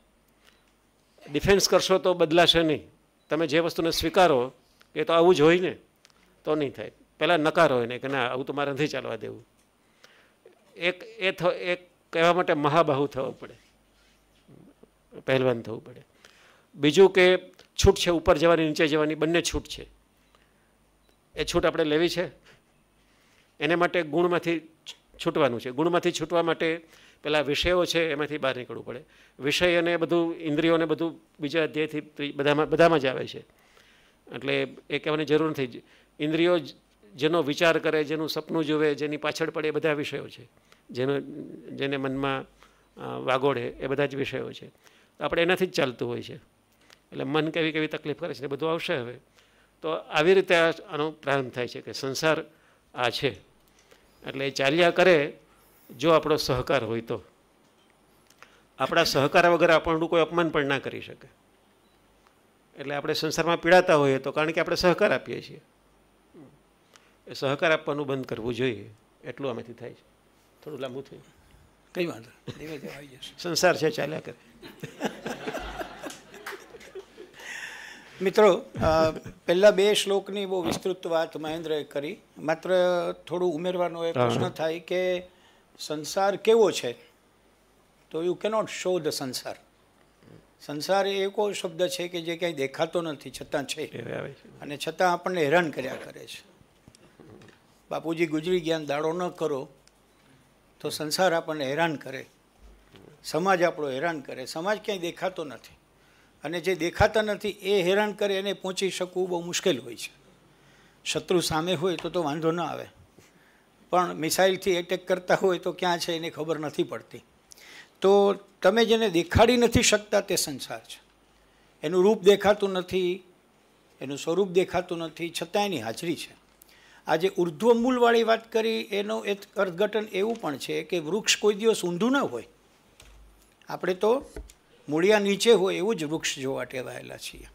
ડિફેન્સ કરશો તો બદલાશે નહીં તમે જે વસ્તુને સ્વીકારો એ તો આવું જ હોય ને તો નહીં થાય પહેલાં નકારો હોય ને કે ના આવું તો મારે નથી ચાલવા દેવું એક એ થ એક કહેવા માટે મહાબાહુ થવું પડે પહેલવાન થવું પડે બીજું કે છૂટ છે ઉપર જવાની નીચે જવાની બંને છૂટ છે એ છૂટ આપણે લેવી છે એને માટે ગુણમાંથી છૂટવાનું છે ગુણમાંથી છૂટવા માટે પેલા વિષયો છે એમાંથી બહાર નીકળવું પડે વિષય અને બધું ઇન્દ્રિયોને બધું બીજા અધ્યાયથી બધામાં બધામાં જ આવે છે એટલે એ કહેવાની જરૂર નથી ઇન્દ્રિયો જેનો વિચાર કરે જેનું સપનું જુએ જેની પાછળ પડે એ બધા વિષયો છે જેનો જેને મનમાં વાગોડે એ બધા જ વિષયો છે આપણે એનાથી જ ચાલતું હોય છે એટલે મન કેવી કેવી તકલીફ કરે છે એ બધું આવશે હવે તો આવી રીતે આનો પ્રારંભ થાય છે કે સંસાર આ છે એટલે ચાલ્યા કરે જો આપણો સહકાર હોય તો આપણા સહકાર વગર આપણનું કોઈ અપમાન પણ ના કરી શકે એટલે આપણે સંસારમાં પીડાતા હોઈએ તો કારણ કે આપણે સહકાર આપીએ છીએ એ સહકાર આપવાનું બંધ કરવું જોઈએ એટલું આમાંથી થાય છે થોડું લાંબુ થયું કઈ વાંધો સંસાર છે ચાલ્યા કરે મિત્રો પહેલા બે શ્લોકની બહુ વિસ્તૃત વાત મહેન્દ્રએ કરી માત્ર થોડું ઉમેરવાનો એ પ્રશ્ન થાય કે સંસાર કેવો છે તો યુ કેનોટ શો ધ સંસાર સંસાર એ એવો શબ્દ છે કે જે ક્યાંય દેખાતો નથી છતાં છે અને છતાં આપણને હેરાન કર્યા કરે છે બાપુજી ગુજરી જ્ઞાન દાડો ન કરો તો સંસાર આપણને હેરાન કરે સમાજ આપણો હેરાન કરે સમાજ ક્યાંય દેખાતો નથી અને જે દેખાતા નથી એ હેરાન કરે એને પહોંચી શકવું બહુ મુશ્કેલ હોય છે શત્રુ સામે હોય તો તો વાંધો ન આવે પણ મિસાઇલથી એટેક કરતા હોય તો ક્યાં છે એને ખબર નથી પડતી તો તમે જેને દેખાડી નથી શકતા તે સંસાર છે એનું રૂપ દેખાતું નથી એનું સ્વરૂપ દેખાતું નથી છતાં એની હાજરી છે આજે ઉર્ધ્વ મૂલવાળી વાત કરી એનો એક અર્થઘટન એવું પણ છે કે વૃક્ષ કોઈ દિવસ ઊંધું ન હોય આપણે તો મૂળિયા નીચે હોય એવું જ વૃક્ષ જોવા ટેવાયેલા છીએ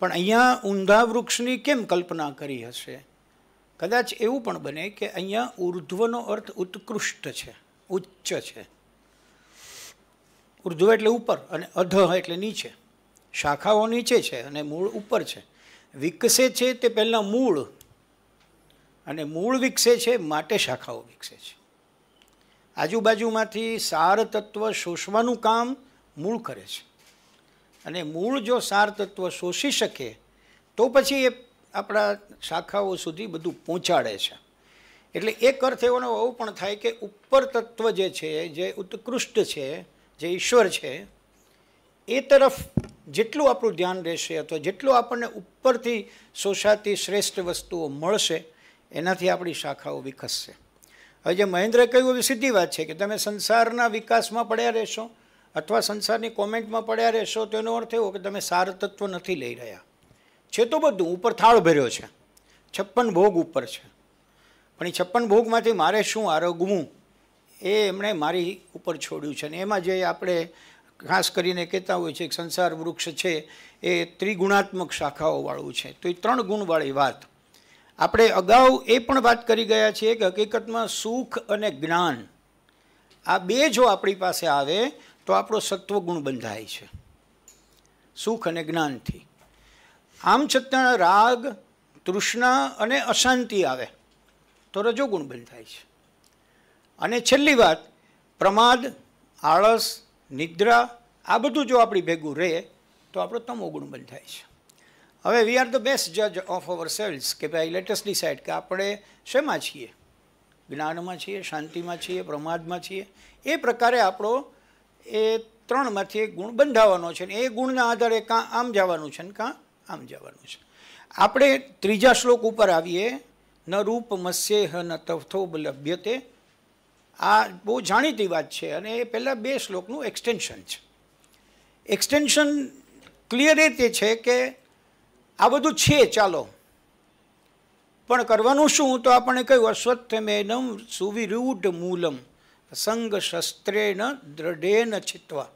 પણ અહીંયા ઊંધા વૃક્ષની કેમ કલ્પના કરી હશે કદાચ એવું પણ બને કે અહીંયા ઉર્ધ્વનો અર્થ ઉત્કૃષ્ટ છે ઉચ્ચ છે ઉર્ધ્વ એટલે ઉપર અને અધ એટલે નીચે શાખાઓ નીચે છે અને મૂળ ઉપર છે વિકસે છે તે પહેલાં મૂળ અને મૂળ વિકસે છે માટે શાખાઓ વિકસે છે આજુબાજુમાંથી સાર તત્વ શોષવાનું કામ મૂળ કરે છે અને મૂળ જો સાર તત્વ શોષી શકે તો પછી એ આપણા શાખાઓ સુધી બધું પહોંચાડે છે એટલે એક અર્થ એવોનો એવો પણ થાય કે ઉપર તત્વ જે છે જે ઉત્કૃષ્ટ છે જે ઈશ્વર છે એ તરફ જેટલું આપણું ધ્યાન રહેશે અથવા જેટલું આપણને ઉપરથી શોષાતી શ્રેષ્ઠ વસ્તુઓ મળશે એનાથી આપણી શાખાઓ વિકસશે હવે જે મહેન્દ્ર કહ્યું એવી સીધી વાત છે કે તમે સંસારના વિકાસમાં પડ્યા રહેશો અથવા સંસારની કોમેન્ટમાં પડ્યા રહેશો તેનો અર્થ એવો કે તમે સાર તત્વ નથી લઈ રહ્યા છે તો બધું ઉપર થાળ ભર્યો છે છપ્પન ભોગ ઉપર છે પણ એ છપ્પન ભોગમાંથી મારે શું આરોગવું એ એમણે મારી ઉપર છોડ્યું છે ને એમાં જે આપણે ખાસ કરીને કહેતા હોય છે કે સંસાર વૃક્ષ છે એ ત્રિગુણાત્મક શાખાઓવાળું છે તો એ ત્રણ ગુણવાળી વાત આપણે અગાઉ એ પણ વાત કરી ગયા છીએ કે હકીકતમાં સુખ અને જ્ઞાન આ બે જો આપણી પાસે આવે તો આપણો સત્વગુણ બંધાય છે સુખ અને જ્ઞાનથી આમ છતાં રાગ તૃષ્ણા અને અશાંતિ આવે તો રજોગુણ બંધાય છે અને છેલ્લી વાત પ્રમાદ આળસ નિદ્રા આ બધું જો આપણી ભેગું રહે તો આપણો તમોગુણ બંધાય છે હવે વી આર ધ બેસ્ટ જજ ઓફ અવર સેલ્સ કે ભાઈ લેટેસ્ટ ડિસાઇડ કે આપણે શેમાં છીએ જ્ઞાનમાં છીએ શાંતિમાં છીએ પ્રમાદમાં છીએ એ પ્રકારે આપણો એ ત્રણમાંથી એક ગુણ બંધાવાનો છે ને એ ગુણના આધારે કાં આમ જવાનું છે ને કાં આમ જવાનું છે આપણે ત્રીજા શ્લોક ઉપર આવીએ ન રૂપ મત્સ્યેહ ન તથો લભ્યતે આ બહુ જાણીતી વાત છે અને એ પહેલાં બે શ્લોકનું એક્સટેન્શન છે એક્સટેન્શન ક્લિયર એ તે છે કે આ બધું છે ચાલો પણ કરવાનું શું તો આપણે કહ્યું અશ્વત્થમેનમ સુવિરૂઢ મૂલમ સંઘશસ્ત્રેન દ્રઢેન છિત્વા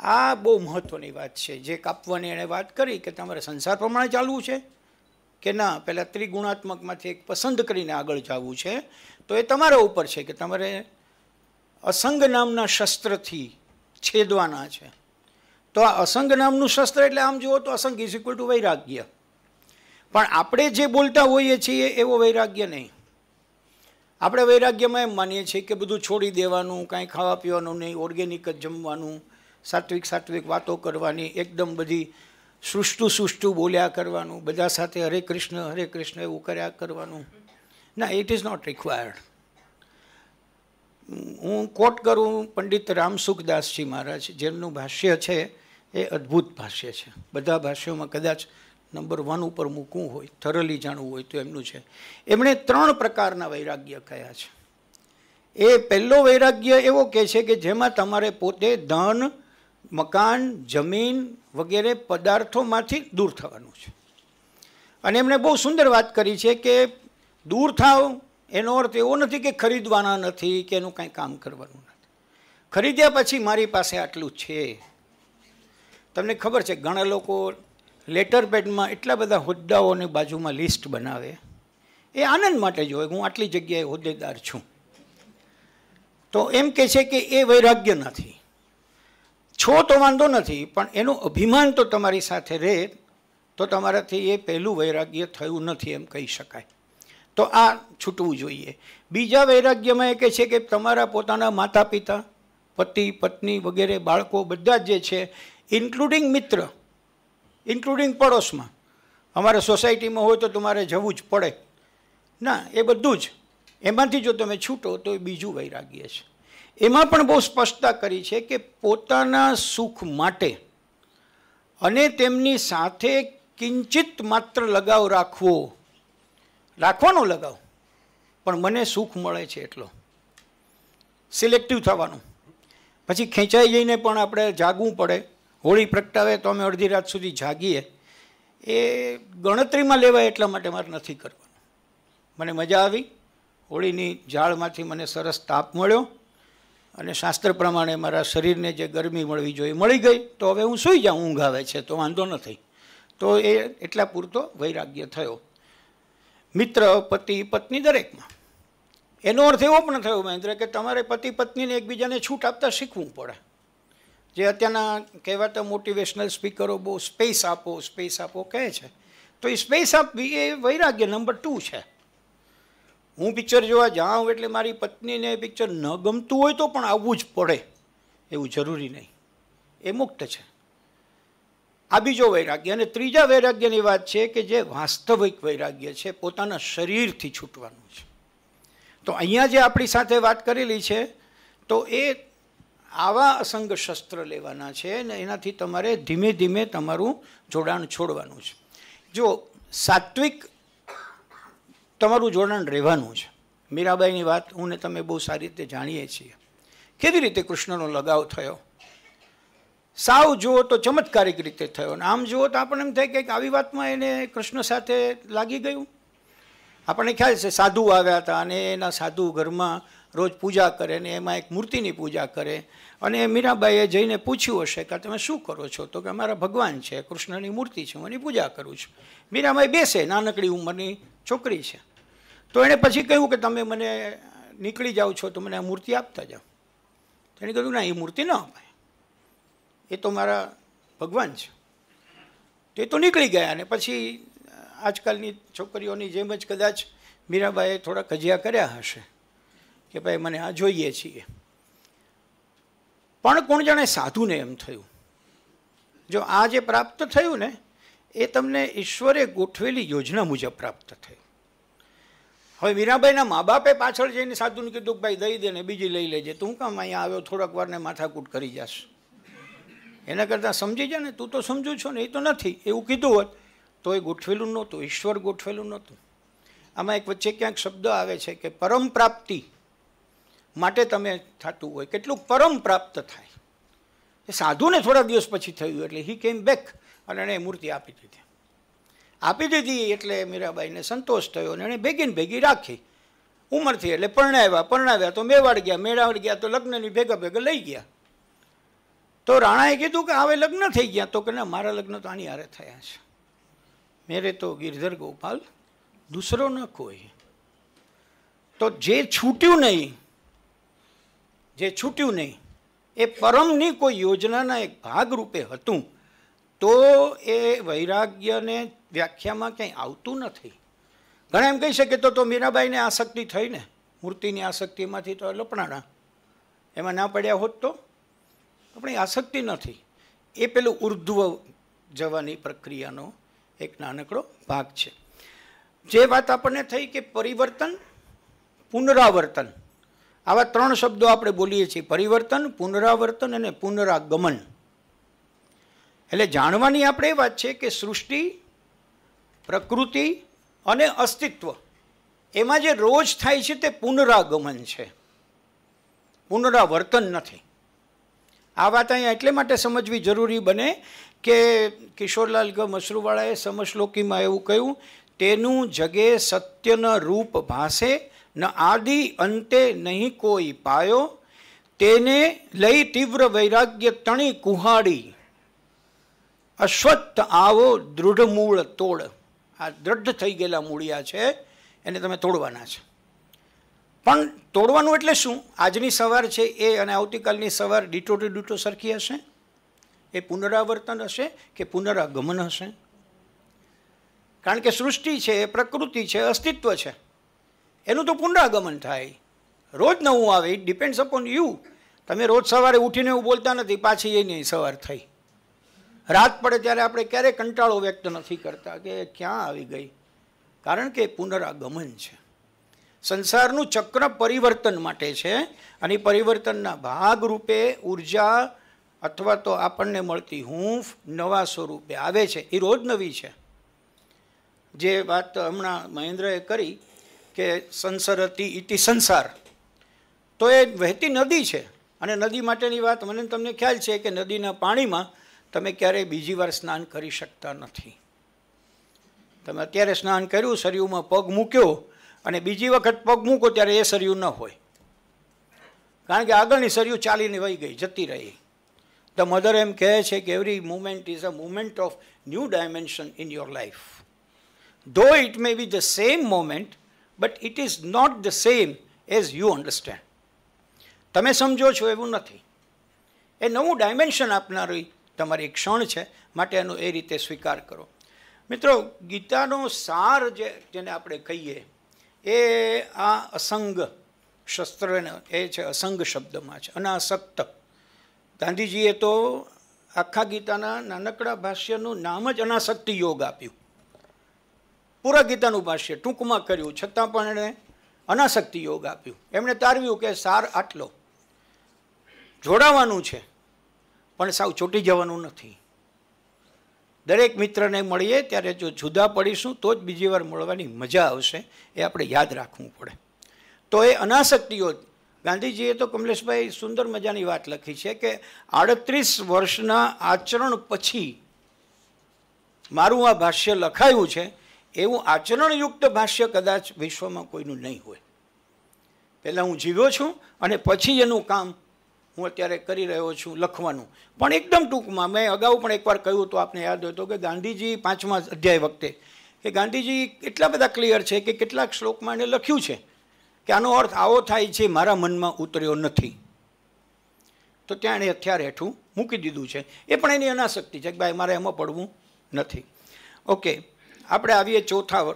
આ બહુ મહત્ત્વની વાત છે જે કાપવાની એણે વાત કરી કે તમારે સંસાર પ્રમાણે ચાલવું છે કે ના પહેલાં ત્રિગુણાત્મકમાંથી એક પસંદ કરીને આગળ જવું છે તો એ તમારા ઉપર છે કે તમારે અસંગ નામના શસ્ત્રથી છેદવાના છે તો આ અસંગ નામનું શસ્ત્ર એટલે આમ જુઓ તો અસંગ ઇઝ ઇક્વલ ટુ વૈરાગ્ય પણ આપણે જે બોલતા હોઈએ છીએ એવો વૈરાગ્ય નહીં આપણે વૈરાગ્યમાં એમ માનીએ છીએ કે બધું છોડી દેવાનું કાંઈ ખાવા પીવાનું નહીં ઓર્ગેનિક જ જમવાનું સાત્વિક સાત્વિક વાતો કરવાની એકદમ બધી સૃષ્ટુ સૃષ્ટુ બોલ્યા કરવાનું બધા સાથે હરે કૃષ્ણ હરે કૃષ્ણ એવું કર્યા કરવાનું ના ઇટ ઇઝ નોટ રિક્વાયર્ડ હું કોટ કરું પંડિત રામસુખદાસજી મહારાજ જેમનું ભાષ્ય છે એ અદ્ભુત ભાષ્ય છે બધા ભાષ્યોમાં કદાચ નંબર વન ઉપર મૂકવું હોય થરલી જાણવું હોય તો એમનું છે એમણે ત્રણ પ્રકારના વૈરાગ્ય કયા છે એ પહેલો વૈરાગ્ય એવો કહે છે કે જેમાં તમારે પોતે ધન મકાન જમીન વગેરે પદાર્થોમાંથી દૂર થવાનું છે અને એમણે બહુ સુંદર વાત કરી છે કે દૂર થાવ એનો અર્થ એવો નથી કે ખરીદવાના નથી કે એનું કાંઈ કામ કરવાનું નથી ખરીદ્યા પછી મારી પાસે આટલું છે તમને ખબર છે ઘણા લોકો લેટર પેડમાં એટલા બધા હોદ્દાઓની બાજુમાં લિસ્ટ બનાવે એ આનંદ માટે જ હું આટલી જગ્યાએ હોદ્દેદાર છું તો એમ કહે છે કે એ વૈરાગ્ય નથી છો તો વાંધો નથી પણ એનું અભિમાન તો તમારી સાથે રહે તો તમારાથી એ પહેલું વૈરાગ્ય થયું નથી એમ કહી શકાય તો આ છૂટવું જોઈએ બીજા વૈરાગ્યમાં એ કહે છે કે તમારા પોતાના માતા પિતા પતિ પત્ની વગેરે બાળકો બધા જ જે છે ઇન્ક્લુડિંગ મિત્ર ઇન્ક્લુડિંગ પડોશમાં અમારે સોસાયટીમાં હોય તો તમારે જવું જ પડે ના એ બધું જ એમાંથી જો તમે છૂટો તો એ બીજું વૈરાગ્ય છે એમાં પણ બહુ સ્પષ્ટતા કરી છે કે પોતાના સુખ માટે અને તેમની સાથે કિંચિત માત્ર લગાવ રાખવો રાખવાનો લગાવ પણ મને સુખ મળે છે એટલો સિલેક્ટિવ થવાનું પછી ખેંચાઈ જઈને પણ આપણે જાગવું પડે હોળી પ્રગટાવે તો અમે અડધી રાત સુધી જાગીએ એ ગણતરીમાં લેવાય એટલા માટે મારે નથી કરવાનું મને મજા આવી હોળીની ઝાડમાંથી મને સરસ તાપ મળ્યો અને શાસ્ત્ર પ્રમાણે મારા શરીરને જે ગરમી મળવી જોઈએ મળી ગઈ તો હવે હું સૂઈ જાઉં ઊંઘ આવે છે તો વાંધો નથી તો એ એટલા પૂરતો વૈરાગ્ય થયો મિત્ર પતિ પત્ની દરેકમાં એનો અર્થ એવો પણ થયો મહેન્દ્ર કે તમારે પતિ પત્નીને એકબીજાને છૂટ આપતા શીખવું પડે જે અત્યારના કહેવાતા મોટિવેશનલ સ્પીકરો બહુ સ્પેસ આપો સ્પેસ આપો કહે છે તો એ સ્પેસ આપવી એ વૈરાગ્ય નંબર ટુ છે હું પિક્ચર જોવા જાઉં એટલે મારી પત્નીને એ પિક્ચર ન ગમતું હોય તો પણ આવવું જ પડે એવું જરૂરી નહીં એ મુક્ત છે આ બીજો વૈરાગ્ય અને ત્રીજા વૈરાગ્યની વાત છે કે જે વાસ્તવિક વૈરાગ્ય છે પોતાના શરીરથી છૂટવાનું છે તો અહીંયા જે આપણી સાથે વાત કરેલી છે તો એ આવા અસંગ શસ્ત્ર લેવાના છે અને એનાથી તમારે ધીમે ધીમે તમારું જોડાણ છોડવાનું છે જો સાત્વિક તમારું જોડાણ રહેવાનું છે મીરાબાઈની વાત હું ને તમે બહુ સારી રીતે જાણીએ છીએ કેવી રીતે કૃષ્ણનો લગાવ થયો સાવ જુઓ તો ચમત્કારિક રીતે થયો અને આમ જુઓ તો આપણને એમ થાય કે આવી વાતમાં એને કૃષ્ણ સાથે લાગી ગયું આપણને ખ્યાલ છે સાધુ આવ્યા હતા અને એના સાધુ ઘરમાં રોજ પૂજા કરે ને એમાં એક મૂર્તિની પૂજા કરે અને મીરાબાઈએ જઈને પૂછ્યું હશે કે તમે શું કરો છો તો કે અમારા ભગવાન છે કૃષ્ણની મૂર્તિ છે હું એની પૂજા કરું છું મીરાબાઈ બેસે નાનકડી ઉંમરની છોકરી છે તો એણે પછી કહ્યું કે તમે મને નીકળી જાઓ છો તો મને આ મૂર્તિ આપતા જાઓ તેણે કીધું ના એ મૂર્તિ ન અપાય એ તો મારા ભગવાન છે તો એ તો નીકળી ગયા ને પછી આજકાલની છોકરીઓની જેમ જ કદાચ મીરાબાઈએ થોડા કજિયા કર્યા હશે કે ભાઈ મને આ જોઈએ છીએ પણ કોણ જાણે સાધુને એમ થયું જો આ જે પ્રાપ્ત થયું ને એ તમને ઈશ્વરે ગોઠવેલી યોજના મુજબ પ્રાપ્ત થયું હવે મીરાબાઈના મા બાપે પાછળ જઈને સાધુને કીધું કે ભાઈ દઈ દે ને બીજી લઈ લેજે તું કામ અહીંયા આવ્યો થોડાક વારને માથાકૂટ કરી જાશ એના કરતાં સમજી જા ને તું તો સમજુ છો ને એ તો નથી એવું કીધું હોત તો એ ગોઠવેલું નહોતું ઈશ્વર ગોઠવેલું નહોતું આમાં એક વચ્ચે ક્યાંક શબ્દ આવે છે કે પરમ પ્રાપ્તિ માટે તમે થતું હોય કેટલું પરમ પ્રાપ્ત થાય એ સાધુને થોડા દિવસ પછી થયું એટલે હી કેમ બેક અને એણે મૂર્તિ આપી દીધી આપી દીધી એટલે મીરાબાઈને સંતોષ થયો અને એણે ભેગીને ભેગી રાખી ઉંમરથી એટલે પરણાવ્યા પરણાવ્યા તો મેવાડ ગયા મેળાવડ ગયા તો લગ્નની ભેગા ભેગા લઈ ગયા તો રાણાએ કીધું કે હવે લગ્ન થઈ ગયા તો કે ના મારા લગ્ન તો આની હારે થયા છે મેરે તો ગિરધર ગોપાલ દૂસરો ન કોઈ તો જે છૂટ્યું નહીં જે છૂટ્યું નહીં એ પરમની કોઈ યોજનાના એક ભાગરૂપે હતું તો એ વૈરાગ્યને વ્યાખ્યામાં ક્યાંય આવતું નથી ઘણા એમ કહી શકે તો તો મીરાબાઈને આસક્તિ થઈ ને મૂર્તિની આસક્તિમાંથી તો લપણાણા એમાં ના પડ્યા હોત તો આપણી આસક્તિ નથી એ પેલું ઉર્ધ્વ જવાની પ્રક્રિયાનો એક નાનકડો ભાગ છે જે વાત આપણને થઈ કે પરિવર્તન પુનરાવર્તન આવા ત્રણ શબ્દો આપણે બોલીએ છીએ પરિવર્તન પુનરાવર્તન અને પુનરાગમન એટલે જાણવાની આપણે એ વાત છે કે સૃષ્ટિ પ્રકૃતિ અને અસ્તિત્વ એમાં જે રોજ થાય છે તે પુનરાગમન છે પુનરાવર્તન નથી આ વાત અહીંયા એટલે માટે સમજવી જરૂરી બને કે કિશોરલાલ ગ મશરૂવાળાએ સમશ્લોકીમાં એવું કહ્યું તેનું જગે સત્યના રૂપ ભાષે ન આદિ અંતે નહીં કોઈ પાયો તેને લઈ તીવ્ર વૈરાગ્ય તણી કુહાડી અશ્વત્થ આવો દૃઢ મૂળ તોડ આ દૃઢ થઈ ગયેલા મૂળિયા છે એને તમે તોડવાના છે પણ તોડવાનું એટલે શું આજની સવાર છે એ અને આવતીકાલની સવાર ડીટો ટુ ડીટો સરખી હશે એ પુનરાવર્તન હશે કે પુનરાગમન હશે કારણ કે સૃષ્ટિ છે એ પ્રકૃતિ છે અસ્તિત્વ છે એનું તો પુનરાગમન થાય રોજ નવું આવે ઇટ ડિપેન્ડ્સ અપોન યુ તમે રોજ સવારે ઉઠીને એવું બોલતા નથી પાછી એ નહીં સવાર થઈ રાત પડે ત્યારે આપણે ક્યારેય કંટાળો વ્યક્ત નથી કરતા કે ક્યાં આવી ગઈ કારણ કે પુનરાગમન છે સંસારનું ચક્ર પરિવર્તન માટે છે અને પરિવર્તનના ભાગરૂપે ઉર્જા અથવા તો આપણને મળતી હૂંફ નવા સ્વરૂપે આવે છે એ રોજ નવી છે જે વાત હમણાં મહેન્દ્રએ કરી કે સંસરતી ઇતિ સંસાર તો એ વહેતી નદી છે અને નદી માટેની વાત મને તમને ખ્યાલ છે કે નદીના પાણીમાં તમે ક્યારેય બીજી વાર સ્નાન કરી શકતા નથી તમે અત્યારે સ્નાન કર્યું સરયુમાં પગ મૂક્યો અને બીજી વખત પગ મૂકો ત્યારે એ સરયું ન હોય કારણ કે આગળની સરયું ચાલીને વહી ગઈ જતી રહી ધ મધર એમ કહે છે કે every moment is a moment of new dimension in your life though it may be the same moment but it is not the same as you understand તમે સમજો છો એવું નથી એ નવું ડાયમેન્શન આપનારી તમારી ક્ષણ છે માટે એનો એ રીતે સ્વીકાર કરો મિત્રો ગીતાનો સાર જે જેને આપણે કહીએ એ આ અસંગ શસ્ત્ર એ છે અસંગ શબ્દમાં છે અનાસક્ત ગાંધીજીએ તો આખા ગીતાના નાનકડા ભાષ્યનું નામ જ અનાસક્તિ યોગ આપ્યું પૂરા ગીતાનું ભાષ્ય ટૂંકમાં કર્યું છતાં પણ એણે અનાશક્તિ યોગ આપ્યું એમણે તારવ્યું કે સાર આટલો જોડાવાનું છે પણ સાવ ચોંટી જવાનું નથી દરેક મિત્રને મળીએ ત્યારે જો જુદા પડીશું તો જ બીજી વાર મળવાની મજા આવશે એ આપણે યાદ રાખવું પડે તો એ અનાસક્તિઓ ગાંધીજીએ તો કમલેશભાઈ સુંદર મજાની વાત લખી છે કે આડત્રીસ વર્ષના આચરણ પછી મારું આ ભાષ્ય લખાયું છે એવું આચરણયુક્ત ભાષ્ય કદાચ વિશ્વમાં કોઈનું નહીં હોય પહેલાં હું જીવ્યો છું અને પછી એનું કામ હું અત્યારે કરી રહ્યો છું લખવાનું પણ એકદમ ટૂંકમાં મેં અગાઉ પણ એકવાર કહ્યું તો આપને યાદ હોય તો કે ગાંધીજી પાંચમા અધ્યાય વખતે કે ગાંધીજી કેટલા બધા ક્લિયર છે કે કેટલાક શ્લોકમાં એણે લખ્યું છે કે આનો અર્થ આવો થાય છે મારા મનમાં ઉતર્યો નથી તો ત્યાં એણે હથિયાર હેઠું મૂકી દીધું છે એ પણ એની અનાશક્તિ છે કે ભાઈ મારે એમાં પડવું નથી ઓકે આપણે આવીએ ચોથા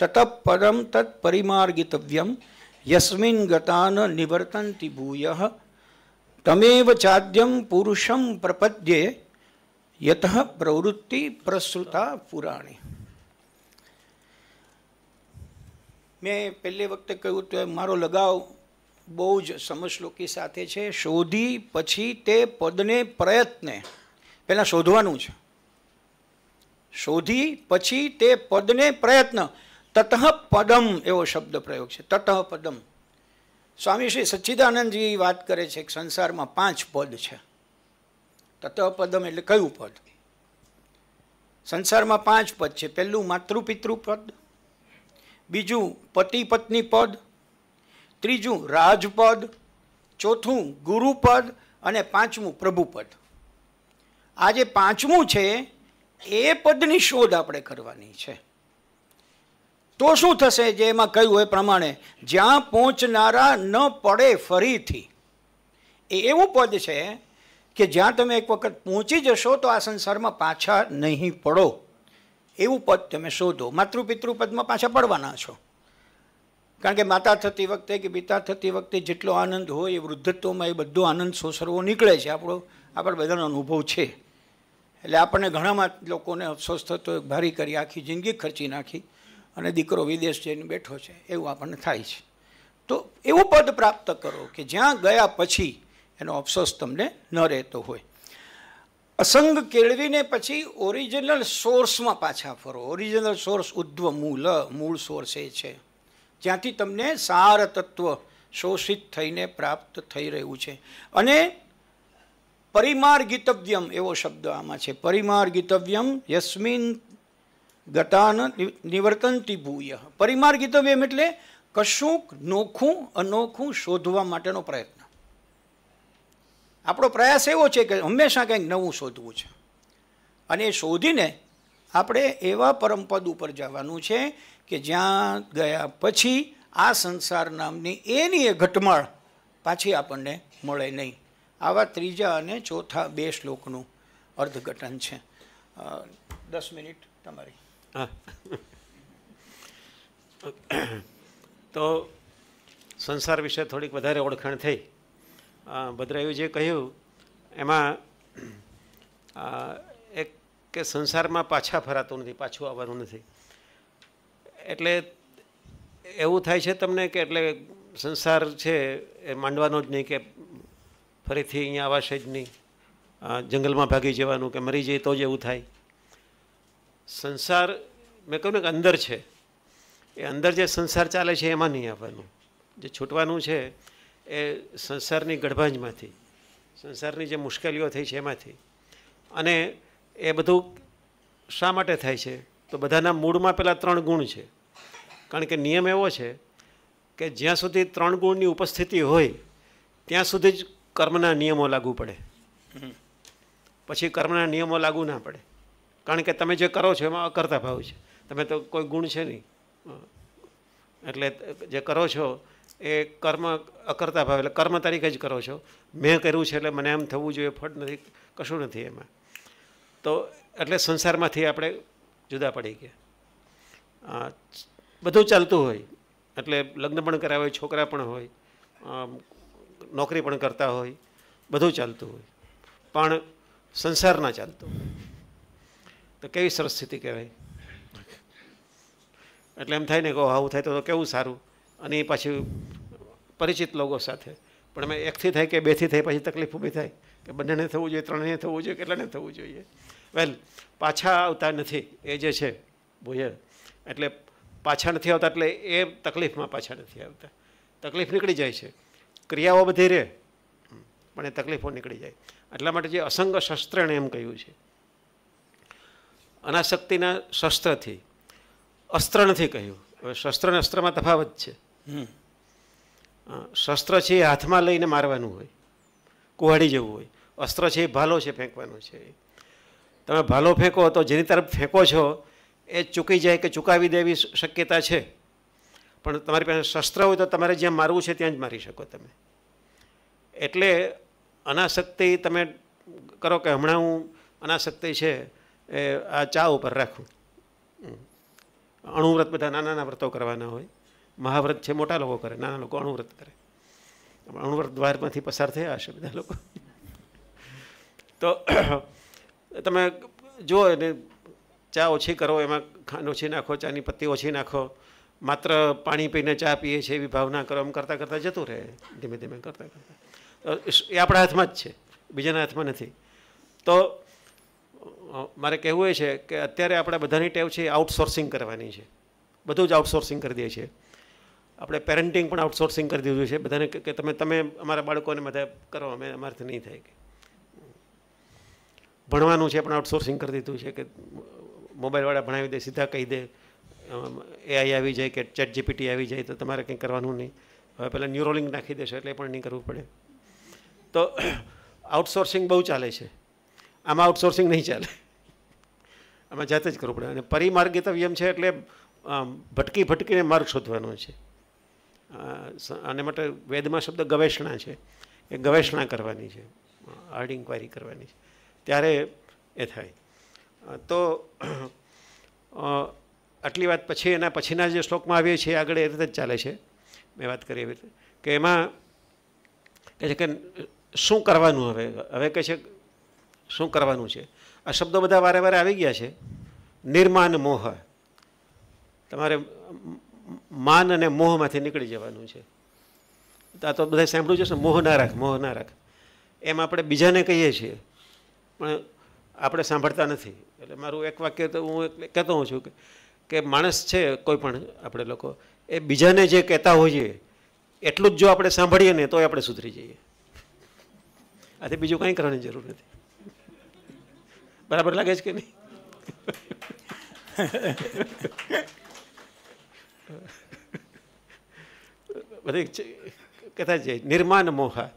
તત પરમ તત પરિમાર્ગિતવ્યમ યસ્મિન ગતાન નિવર્તંતિ ભૂય તમેવ ચાદ્યમ પુરુષમ પ્રપદ્યે યત પ્રવૃત્તિ પ્રસૃતા પુરાણી મેં પહેલે વખતે કહ્યું તો મારો લગાવ બહુ જ સમશ્લોકી સાથે છે શોધી પછી તે પદને પ્રયત્ને પહેલાં શોધવાનું છે શોધી પછી તે પદને પ્રયત્ન તતઃ પદમ એવો શબ્દ પ્રયોગ છે તતઃ પદમ સ્વામી શ્રી સચ્ચિદાનંદજી વાત કરે છે કે સંસારમાં પાંચ પદ છે તતઃ પદમ એટલે કયું પદ સંસારમાં પાંચ પદ છે પહેલું માતૃપિતૃ પદ બીજું પતિ પત્ની પદ ત્રીજું રાજપદ ચોથું ગુરુપદ અને પાંચમું પ્રભુપદ આ જે પાંચમું છે એ પદની શોધ આપણે કરવાની છે તો શું થશે જે એમાં કહ્યું એ પ્રમાણે જ્યાં પહોંચનારા ન પડે ફરીથી એ એવું પદ છે કે જ્યાં તમે એક વખત પહોંચી જશો તો આ સંસારમાં પાછા નહીં પડો એવું પદ તમે શોધો માતૃપિતૃ પદમાં પાછા પડવાના છો કારણ કે માતા થતી વખતે કે પિતા થતી વખતે જેટલો આનંદ હોય એ વૃદ્ધત્વમાં એ બધો આનંદ સોસરવો નીકળે છે આપણો આપણે બધાનો અનુભવ છે એટલે આપણને ઘણામાં લોકોને અફસોસ થતો ભારી કરી આખી જિંદગી ખર્ચી નાખી અને દીકરો વિદેશ જઈને બેઠો છે એવું આપણને થાય છે તો એવું પદ પ્રાપ્ત કરો કે જ્યાં ગયા પછી એનો અફસોસ તમને ન રહેતો હોય અસંગ કેળવીને પછી ઓરિજિનલ સોર્સમાં પાછા ફરો ઓરિજિનલ સોર્સ ઉદ્ધવ મૂલ મૂળ સોર્સ એ છે જ્યાંથી તમને સાર તત્વ શોષિત થઈને પ્રાપ્ત થઈ રહ્યું છે અને પરિમાર્ગિતવ્યમ એવો શબ્દ આમાં છે પરિમાર્ગિતવ્યમ યસ્મિન ગટાન નિવર્તનતી ભૂય પરિમાર્ગિતવ્યમ એટલે કશુંક નોખું અનોખું શોધવા માટેનો પ્રયત્ન આપણો પ્રયાસ એવો છે કે હંમેશા કંઈક નવું શોધવું છે અને એ શોધીને આપણે એવા પરમપદ ઉપર જવાનું છે કે જ્યાં ગયા પછી આ સંસાર નામની એની એ ઘટમાળ પાછી આપણને મળે નહીં આવા ત્રીજા અને ચોથા બે શ્લોકનું અર્થઘટન છે દસ મિનિટ તમારી તો સંસાર વિશે થોડીક વધારે ઓળખાણ થઈ ભદ્રાયુ જે કહ્યું એમાં એક કે સંસારમાં પાછા ફરાતું નથી પાછું આવવાનું નથી એટલે એવું થાય છે તમને કે એટલે સંસાર છે એ માંડવાનો જ નહીં કે ફરીથી અહીંયા આવાશે જ નહીં જંગલમાં ભાગી જવાનું કે મરી જઈએ તો જ એવું થાય સંસાર મેં કહ્યું ને કે અંદર છે એ અંદર જે સંસાર ચાલે છે એમાં નહીં આવવાનું જે છૂટવાનું છે એ સંસારની ગડભાંજમાંથી સંસારની જે મુશ્કેલીઓ થઈ છે એમાંથી અને એ બધું શા માટે થાય છે તો બધાના મૂળમાં પેલા ત્રણ ગુણ છે કારણ કે નિયમ એવો છે કે જ્યાં સુધી ત્રણ ગુણની ઉપસ્થિતિ હોય ત્યાં સુધી જ કર્મના નિયમો લાગુ પડે પછી કર્મના નિયમો લાગુ ના પડે કારણ કે તમે જે કરો છો એમાં અકર્તા ભાવ છે તમે તો કોઈ ગુણ છે નહીં એટલે જે કરો છો એ કર્મ અકર્તા ભાવ એટલે કર્મ તરીકે જ કરો છો મેં કર્યું છે એટલે મને એમ થવું જોઈએ ફળ નથી કશું નથી એમાં તો એટલે સંસારમાંથી આપણે જુદા પડી ગયા બધું ચાલતું હોય એટલે લગ્ન પણ કરાવે છોકરા પણ હોય નોકરી પણ કરતા હોય બધું ચાલતું હોય પણ સંસાર ના ચાલતો તો કેવી સરસ સ્થિતિ કહેવાય એટલે એમ થાય ને કે આવું થાય તો કેવું સારું અને એ પાછું પરિચિત લોકો સાથે પણ અમે એકથી થાય કે બેથી થાય પછી તકલીફ ઊભી થાય કે બંનેને થવું જોઈએ ત્રણેને થવું જોઈએ કેટલાને થવું જોઈએ વેલ પાછા આવતા નથી એ જે છે બોય એટલે પાછા નથી આવતા એટલે એ તકલીફમાં પાછા નથી આવતા તકલીફ નીકળી જાય છે ક્રિયાઓ બધી રહે પણ એ તકલીફો નીકળી જાય એટલા માટે જે અસંગ શસ્ત્ર એણે એમ કહ્યું છે અનાશક્તિના શસ્ત્રથી અસ્ત્ર નથી કહ્યું હવે શસ્ત્ર અને અસ્ત્રમાં તફાવત છે શસ્ત્ર છે એ હાથમાં લઈને મારવાનું હોય કુહાડી જવું હોય અસ્ત્ર છે એ ભાલો છે ફેંકવાનો છે તમે ભાલો ફેંકો તો જેની તરફ ફેંકો છો એ ચૂકી જાય કે ચૂકાવી દેવી શક્યતા છે પણ તમારી પાસે શસ્ત્ર હોય તો તમારે જ્યાં મારવું છે ત્યાં જ મારી શકો તમે એટલે અનાશક્તિ તમે કરો કે હમણાં હું અનાશક્તિ છે એ આ ચા ઉપર રાખું અણુવ્રત બધા નાના નાના વ્રતો કરવાના હોય મહાવ્રત છે મોટા લોકો કરે નાના લોકો અણુવ્રત કરે અણુવ્રત દ્વારમાંથી પસાર થયા હશે બધા લોકો તો [coughs] તમે જુઓ ને ચા ઓછી કરો એમાં ખાંડ ઓછી નાખો ચાની પત્તી ઓછી નાખો માત્ર પાણી પીને ચા પીએ છીએ એવી ભાવના કરો આમ કરતાં કરતાં જતું રહે ધીમે ધીમે કરતાં કરતાં એ આપણા હાથમાં જ છે બીજાના હાથમાં નથી તો મારે કહેવું એ છે કે અત્યારે આપણે બધાની ટેવ છે આઉટસોર્સિંગ કરવાની છે બધું જ આઉટસોર્સિંગ કરી દઈએ છીએ આપણે પેરેન્ટિંગ પણ આઉટસોર્સિંગ કરી દીધું છે બધાને કે તમે તમે અમારા બાળકોને બધા કરો અમે અમારાથી નહીં થાય ભણવાનું છે પણ આઉટસોર્સિંગ કરી દીધું છે કે મોબાઈલવાળા ભણાવી દે સીધા કહી દે એઆઈ આવી જાય કે ચેટ જીપીટી આવી જાય તો તમારે કંઈ કરવાનું નહીં હવે પહેલાં ન્યુરોલિંગ નાખી દેશે એટલે પણ નહીં કરવું પડે તો આઉટસોર્સિંગ બહુ ચાલે છે આમાં આઉટસોર્સિંગ નહીં ચાલે આમાં જાતે જ કરવું પડે અને પરિમાર્ગિતવ્યમ છે એટલે ભટકી ભટકીને માર્ગ શોધવાનો છે આને માટે વેદમાં શબ્દ ગવેષણા છે એ ગવેષણા કરવાની છે હાર્ડ ઇન્ક્વાયરી કરવાની છે ત્યારે એ થાય તો આટલી વાત પછી એના પછીના જે શ્લોકમાં આવીએ છીએ આગળ એ રીતે જ ચાલે છે મેં વાત કરી એવી રીતે કે એમાં કહે છે કે શું કરવાનું હવે હવે કહે છે શું કરવાનું છે આ શબ્દો બધા વારે વારે આવી ગયા છે નિર્માન મોહ તમારે માન અને મોહમાંથી નીકળી જવાનું છે આ તો બધા સાંભળ્યું છે ને મોહ ના રાખ મોહ ના રાખ એમ આપણે બીજાને કહીએ છીએ પણ આપણે સાંભળતા નથી એટલે મારું એક વાક્ય તો હું કહેતો હોઉં છું કે કે માણસ છે કોઈ પણ આપણે લોકો એ બીજાને જે કહેતા હોઈએ એટલું જ જો આપણે સાંભળીએ ને તોય આપણે સુધરી જઈએ આથી બીજું કાંઈ કરવાની જરૂર નથી બરાબર લાગે છે કે નહીં બધી કહેતા જ નિર્માણ મોહા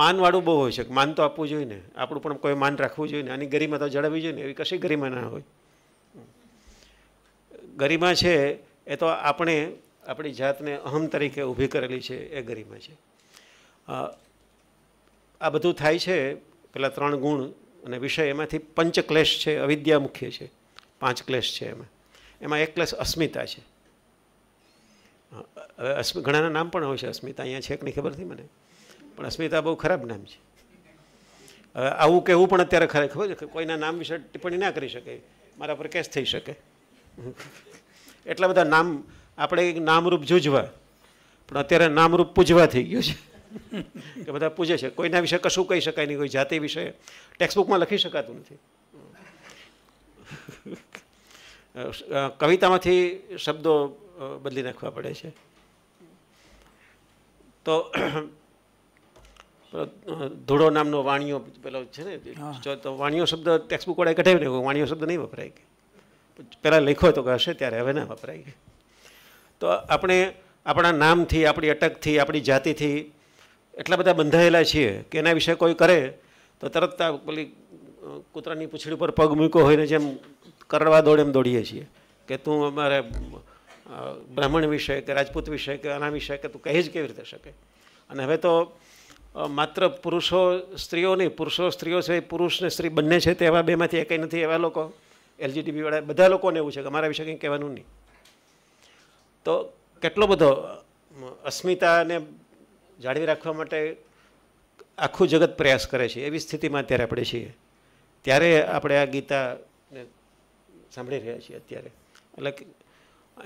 માનવાળું બહુ હોય છે માન તો આપવું જોઈએ ને આપણું પણ કોઈ માન રાખવું જોઈએ ને આની ગરિમા તો જળવવી જોઈએ ને એવી કશી ગરિમા ના હોય ગરિમા છે એ તો આપણે આપણી જાતને અહમ તરીકે ઊભી કરેલી છે એ ગરિમા છે આ બધું થાય છે પેલા ત્રણ ગુણ અને વિષય એમાંથી પંચ ક્લેશ છે અવિદ્યા મુખ્ય છે પાંચ ક્લેશ છે એમાં એમાં એક ક્લેશ અસ્મિતા છે હવે અસ્મિ ઘણાના નામ પણ હોય છે અસ્મિતા અહીંયા છે કે નહીં ખબર નથી મને પણ અસ્મિતા બહુ ખરાબ નામ છે હવે આવું કહેવું પણ અત્યારે ખબર છે કોઈના નામ વિશે ટિપ્પણી ના કરી શકે મારા પર કેસ થઈ શકે એટલા બધા નામ આપણે નામરૂપ જૂજવા પણ અત્યારે નામરૂપ પૂજવા થઈ ગયું છે [laughs] કે બધા પૂજે છે કોઈના વિશે કશું કહી શકાય નહીં કોઈ જાતિ વિશે ટેક્સ્ટબુકમાં લખી શકાતું નથી કવિતામાંથી શબ્દો બદલી નાખવા પડે છે તો ધૂળો નામનો વાણિયો પેલો છે ને વાણીઓ શબ્દ ટેક્સ્ટબુક વાળા કઢાવી ને વાણિયો શબ્દ નહીં વપરાય કે પહેલાં લખ્યો તો કે હશે ત્યારે હવે ના વપરાય તો આપણે આપણા નામથી આપણી અટકથી આપણી જાતિથી એટલા બધા બંધાયેલા છીએ કે એના વિશે કોઈ કરે તો તરત પેલી કૂતરાની પૂંછડી ઉપર પગ મૂકો હોય ને જેમ કરડવા દોડે એમ દોડીએ છીએ કે તું અમારે બ્રાહ્મણ વિશે કે રાજપૂત વિશે કે આના વિશે કે તું કહી જ કેવી રીતે શકે અને હવે તો માત્ર પુરુષો સ્ત્રીઓ નહીં પુરુષો સ્ત્રીઓ છે પુરુષ ને સ્ત્રી બંને છે તે એવા બેમાંથી એ કંઈ નથી એવા લોકો એલજીટીવીવાળા બધા લોકોને એવું છે કે અમારા વિશે કંઈ કહેવાનું નહીં તો કેટલો બધો અસ્મિતાને જાળવી રાખવા માટે આખું જગત પ્રયાસ કરે છે એવી સ્થિતિમાં અત્યારે આપણે છીએ ત્યારે આપણે આ ગીતાને સાંભળી રહ્યા છીએ અત્યારે એટલે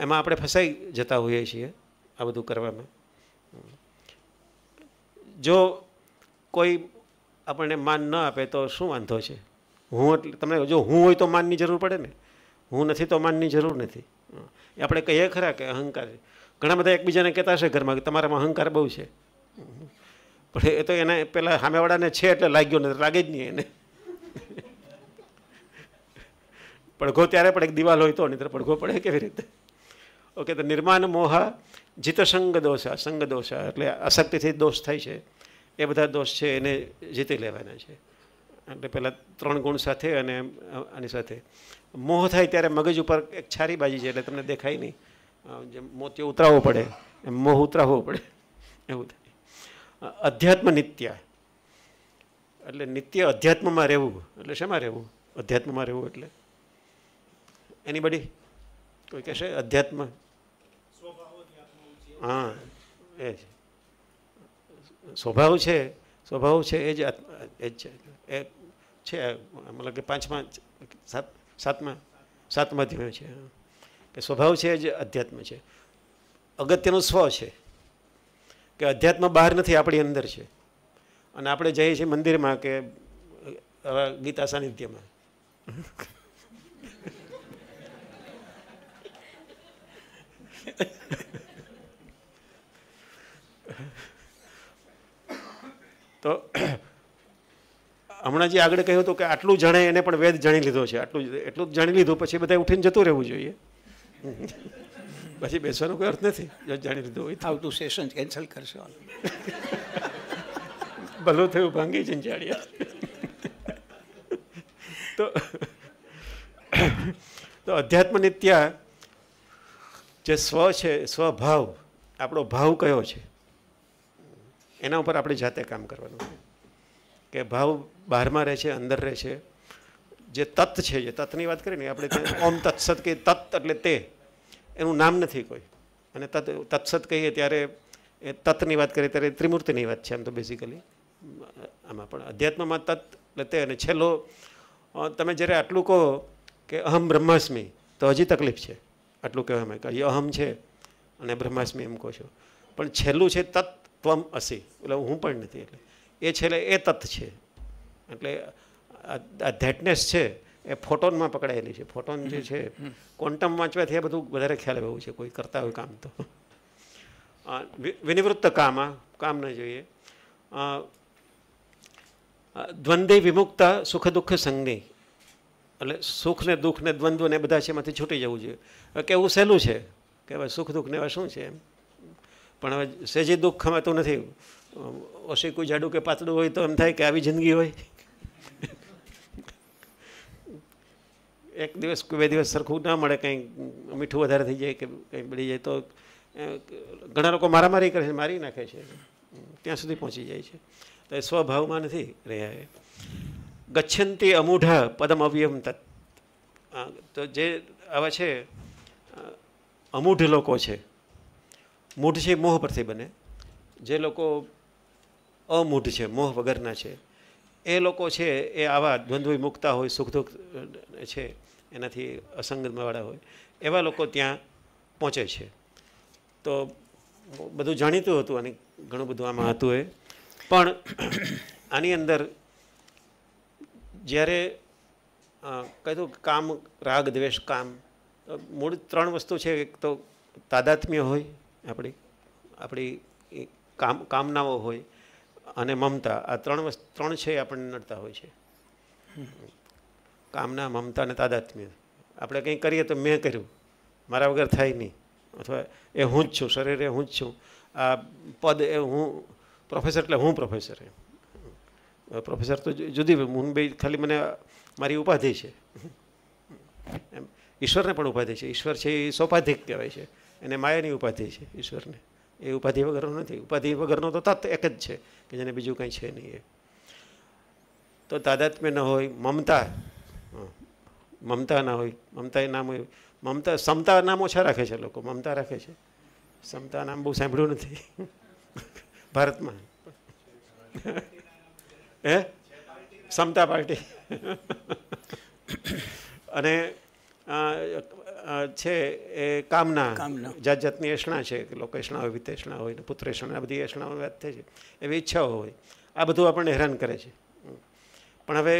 એમાં આપણે ફસાઈ જતા હોઈએ છીએ આ બધું કરવામાં જો કોઈ આપણને માન ન આપે તો શું વાંધો છે હું એટલે તમને જો હું હોય તો માનની જરૂર પડે ને હું નથી તો માનની જરૂર નથી એ આપણે કહીએ ખરા કે અહંકાર ઘણા બધા એકબીજાને કહેતા હશે ઘરમાં કે તમારામાં અહંકાર બહુ છે પણ એ તો એને પેલા સામેવાળાને છે એટલે લાગ્યો નથી લાગે જ નહીં એને પડઘો ત્યારે પણ એક દિવાલ હોય તો નહીં તો પડઘો પડે કેવી રીતે ઓકે તો નિર્માણ મોહા જીતસંગ દોષ સંગ દોષ એટલે અશક્તિથી દોષ થાય છે એ બધા દોષ છે એને જીતી લેવાના છે એટલે પહેલાં ત્રણ ગુણ સાથે અને આની સાથે મોહ થાય ત્યારે મગજ ઉપર એક છારી બાજી છે એટલે તમને દેખાય નહીં જેમ મોતિયો ઉતરાવવો પડે એમ મોહ ઉતરાવવો પડે એવું થાય અધ્યાત્મ નિત્ય એટલે નિત્ય અધ્યાત્મમાં રહેવું એટલે શેમાં રહેવું અધ્યાત્મમાં રહેવું એટલે એની બધી કોઈ કહેશે અધ્યાત્મ હા એ જ સ્વભાવ છે સ્વભાવ છે એ જ એ જ છે એ છે મતલબ કે પાંચમા સાત સાતમા સાતમા ધ્યેય છે કે સ્વભાવ છે એ જ અધ્યાત્મ છે અગત્યનું સ્વ છે કે અધ્યાત્મ બહાર નથી આપણી અંદર છે અને આપણે જઈએ છીએ મંદિરમાં કે ગીતા સાનિધ્યમાં [laughs] તો હમણાં જે આગળ કહ્યું હતું કે આટલું જાણે એને પણ વેદ જાણી લીધો છે આટલું એટલું જ જાણી લીધું પછી બધા ઉઠીને જતું રહેવું જોઈએ પછી બેસવાનો કોઈ અર્થ નથી જો જાણી લીધું હોય આવતું સેશન કેન્સલ કરશો ભલું થયું ભાંગી જંજાળિયા તો તો અધ્યાત્મ નિત્યા જે સ્વ છે સ્વભાવ આપણો ભાવ કયો છે એના ઉપર આપણે જાતે કામ કરવાનું છે કે ભાવ બહારમાં રહે છે અંદર રહે છે જે તત્ત છે જે તત્તની વાત કરીએ ને આપણે ઓમ તત્સત કે તત્ત એટલે તે એનું નામ નથી કોઈ અને તત્ તત્સત કહીએ ત્યારે એ તત્તની વાત કરીએ ત્યારે ત્રિમૂર્તિની વાત છે આમ તો બેઝિકલી આમાં પણ અધ્યાત્મમાં તત્ત એટલે તે અને છેલ્લો તમે જ્યારે આટલું કહો કે અહમ બ્રહ્માસ્મી તો હજી તકલીફ છે આટલું કહેવામાં કે અહમ છે અને બ્રહ્માસ્મી એમ કહો છો પણ છેલ્લું છે તત્ ત્વમ અસી એટલે હું પણ નથી એટલે એ છેલ્લે એ તથ છે એટલે આ ધેટનેસ છે એ ફોટોનમાં પકડાયેલી છે ફોટોન જે છે ક્વોન્ટમ વાંચવાથી એ બધું વધારે ખ્યાલ આવ્યું છે કોઈ કરતા હોય કામ તો વિનિવૃત્ત કામ આ કામ ન જોઈએ દ્વંદ્વે વિમુક્તા સુખ દુઃખ સંજ્ઞી એટલે સુખ ને દુઃખ ને દ્વંદ્વ ને બધા છે એમાંથી છૂટી જવું જોઈએ કેવું સહેલું છે કે ભાઈ સુખ દુઃખ ને એવા શું છે એમ પણ હવે સહેજે દુઃખ ખમાતું નથી ઓશીકું જાડું કે પાતળું હોય તો એમ થાય કે આવી જિંદગી હોય એક દિવસ કે બે દિવસ સરખું ના મળે કંઈ મીઠું વધારે થઈ જાય કે કંઈ બળી જાય તો ઘણા લોકો મારામારી કરે છે મારી નાખે છે ત્યાં સુધી પહોંચી જાય છે તો એ સ્વભાવમાં નથી રહ્યા એ ગચ્છંતી અમૂઢા પદમ અવ્યમ તત્ તો જે આવા છે અમૂઢ લોકો છે મૂઢ છે મોહ પરથી બને જે લોકો અમૂઢ છે મોહ વગરના છે એ લોકો છે એ આવા દ્વંદ્વી મુકતા હોય સુખ દુઃખ છે એનાથી અસંગતવાળા હોય એવા લોકો ત્યાં પહોંચે છે તો બધું જાણીતું હતું અને ઘણું બધું આમાં હતું એ પણ આની અંદર જ્યારે કહેતું કામ રાગ દ્વેષ કામ મૂળ ત્રણ વસ્તુ છે એક તો તાદાત્મ્ય હોય આપણી આપણી કામ કામનાઓ હોય અને મમતા આ ત્રણ વસ્તુ ત્રણ છે આપણને નડતા હોય છે કામના મમતા અને તાદાત્મ્ય આપણે કંઈ કરીએ તો મેં કર્યું મારા વગર થાય નહીં અથવા એ હું જ છું શરીર એ હું જ છું આ પદ એ હું પ્રોફેસર એટલે હું પ્રોફેસર એ પ્રોફેસર તો જુદી હું બે ખાલી મને મારી ઉપાધિ છે એમ ઈશ્વરને પણ ઉપાધિ છે ઈશ્વર છે એ સોપાધિક કહેવાય છે એને માયાની ઉપાધિ છે ઈશ્વરને એ ઉપાધિ વગરનો નથી ઉપાધિ વગરનો તો તત્વ એક જ છે કે જેને બીજું કંઈ છે નહીં એ તો તાદાત્મ્ય ન હોય મમતા મમતા ના હોય મમતા એ નામ હોય મમતા સમતા નામ ઓછા રાખે છે લોકો મમતા રાખે છે સમતા નામ બહુ સાંભળ્યું નથી ભારતમાં હે સમતા પાર્ટી અને છે એ કામના જાત જાતની એષણા છે કે લોકો એષણા હોય વિતેષણા હોય ને પુત્રેષણા બધી એષણાઓની વાત થાય છે એવી ઈચ્છાઓ હોય આ બધું આપણને હેરાન કરે છે પણ હવે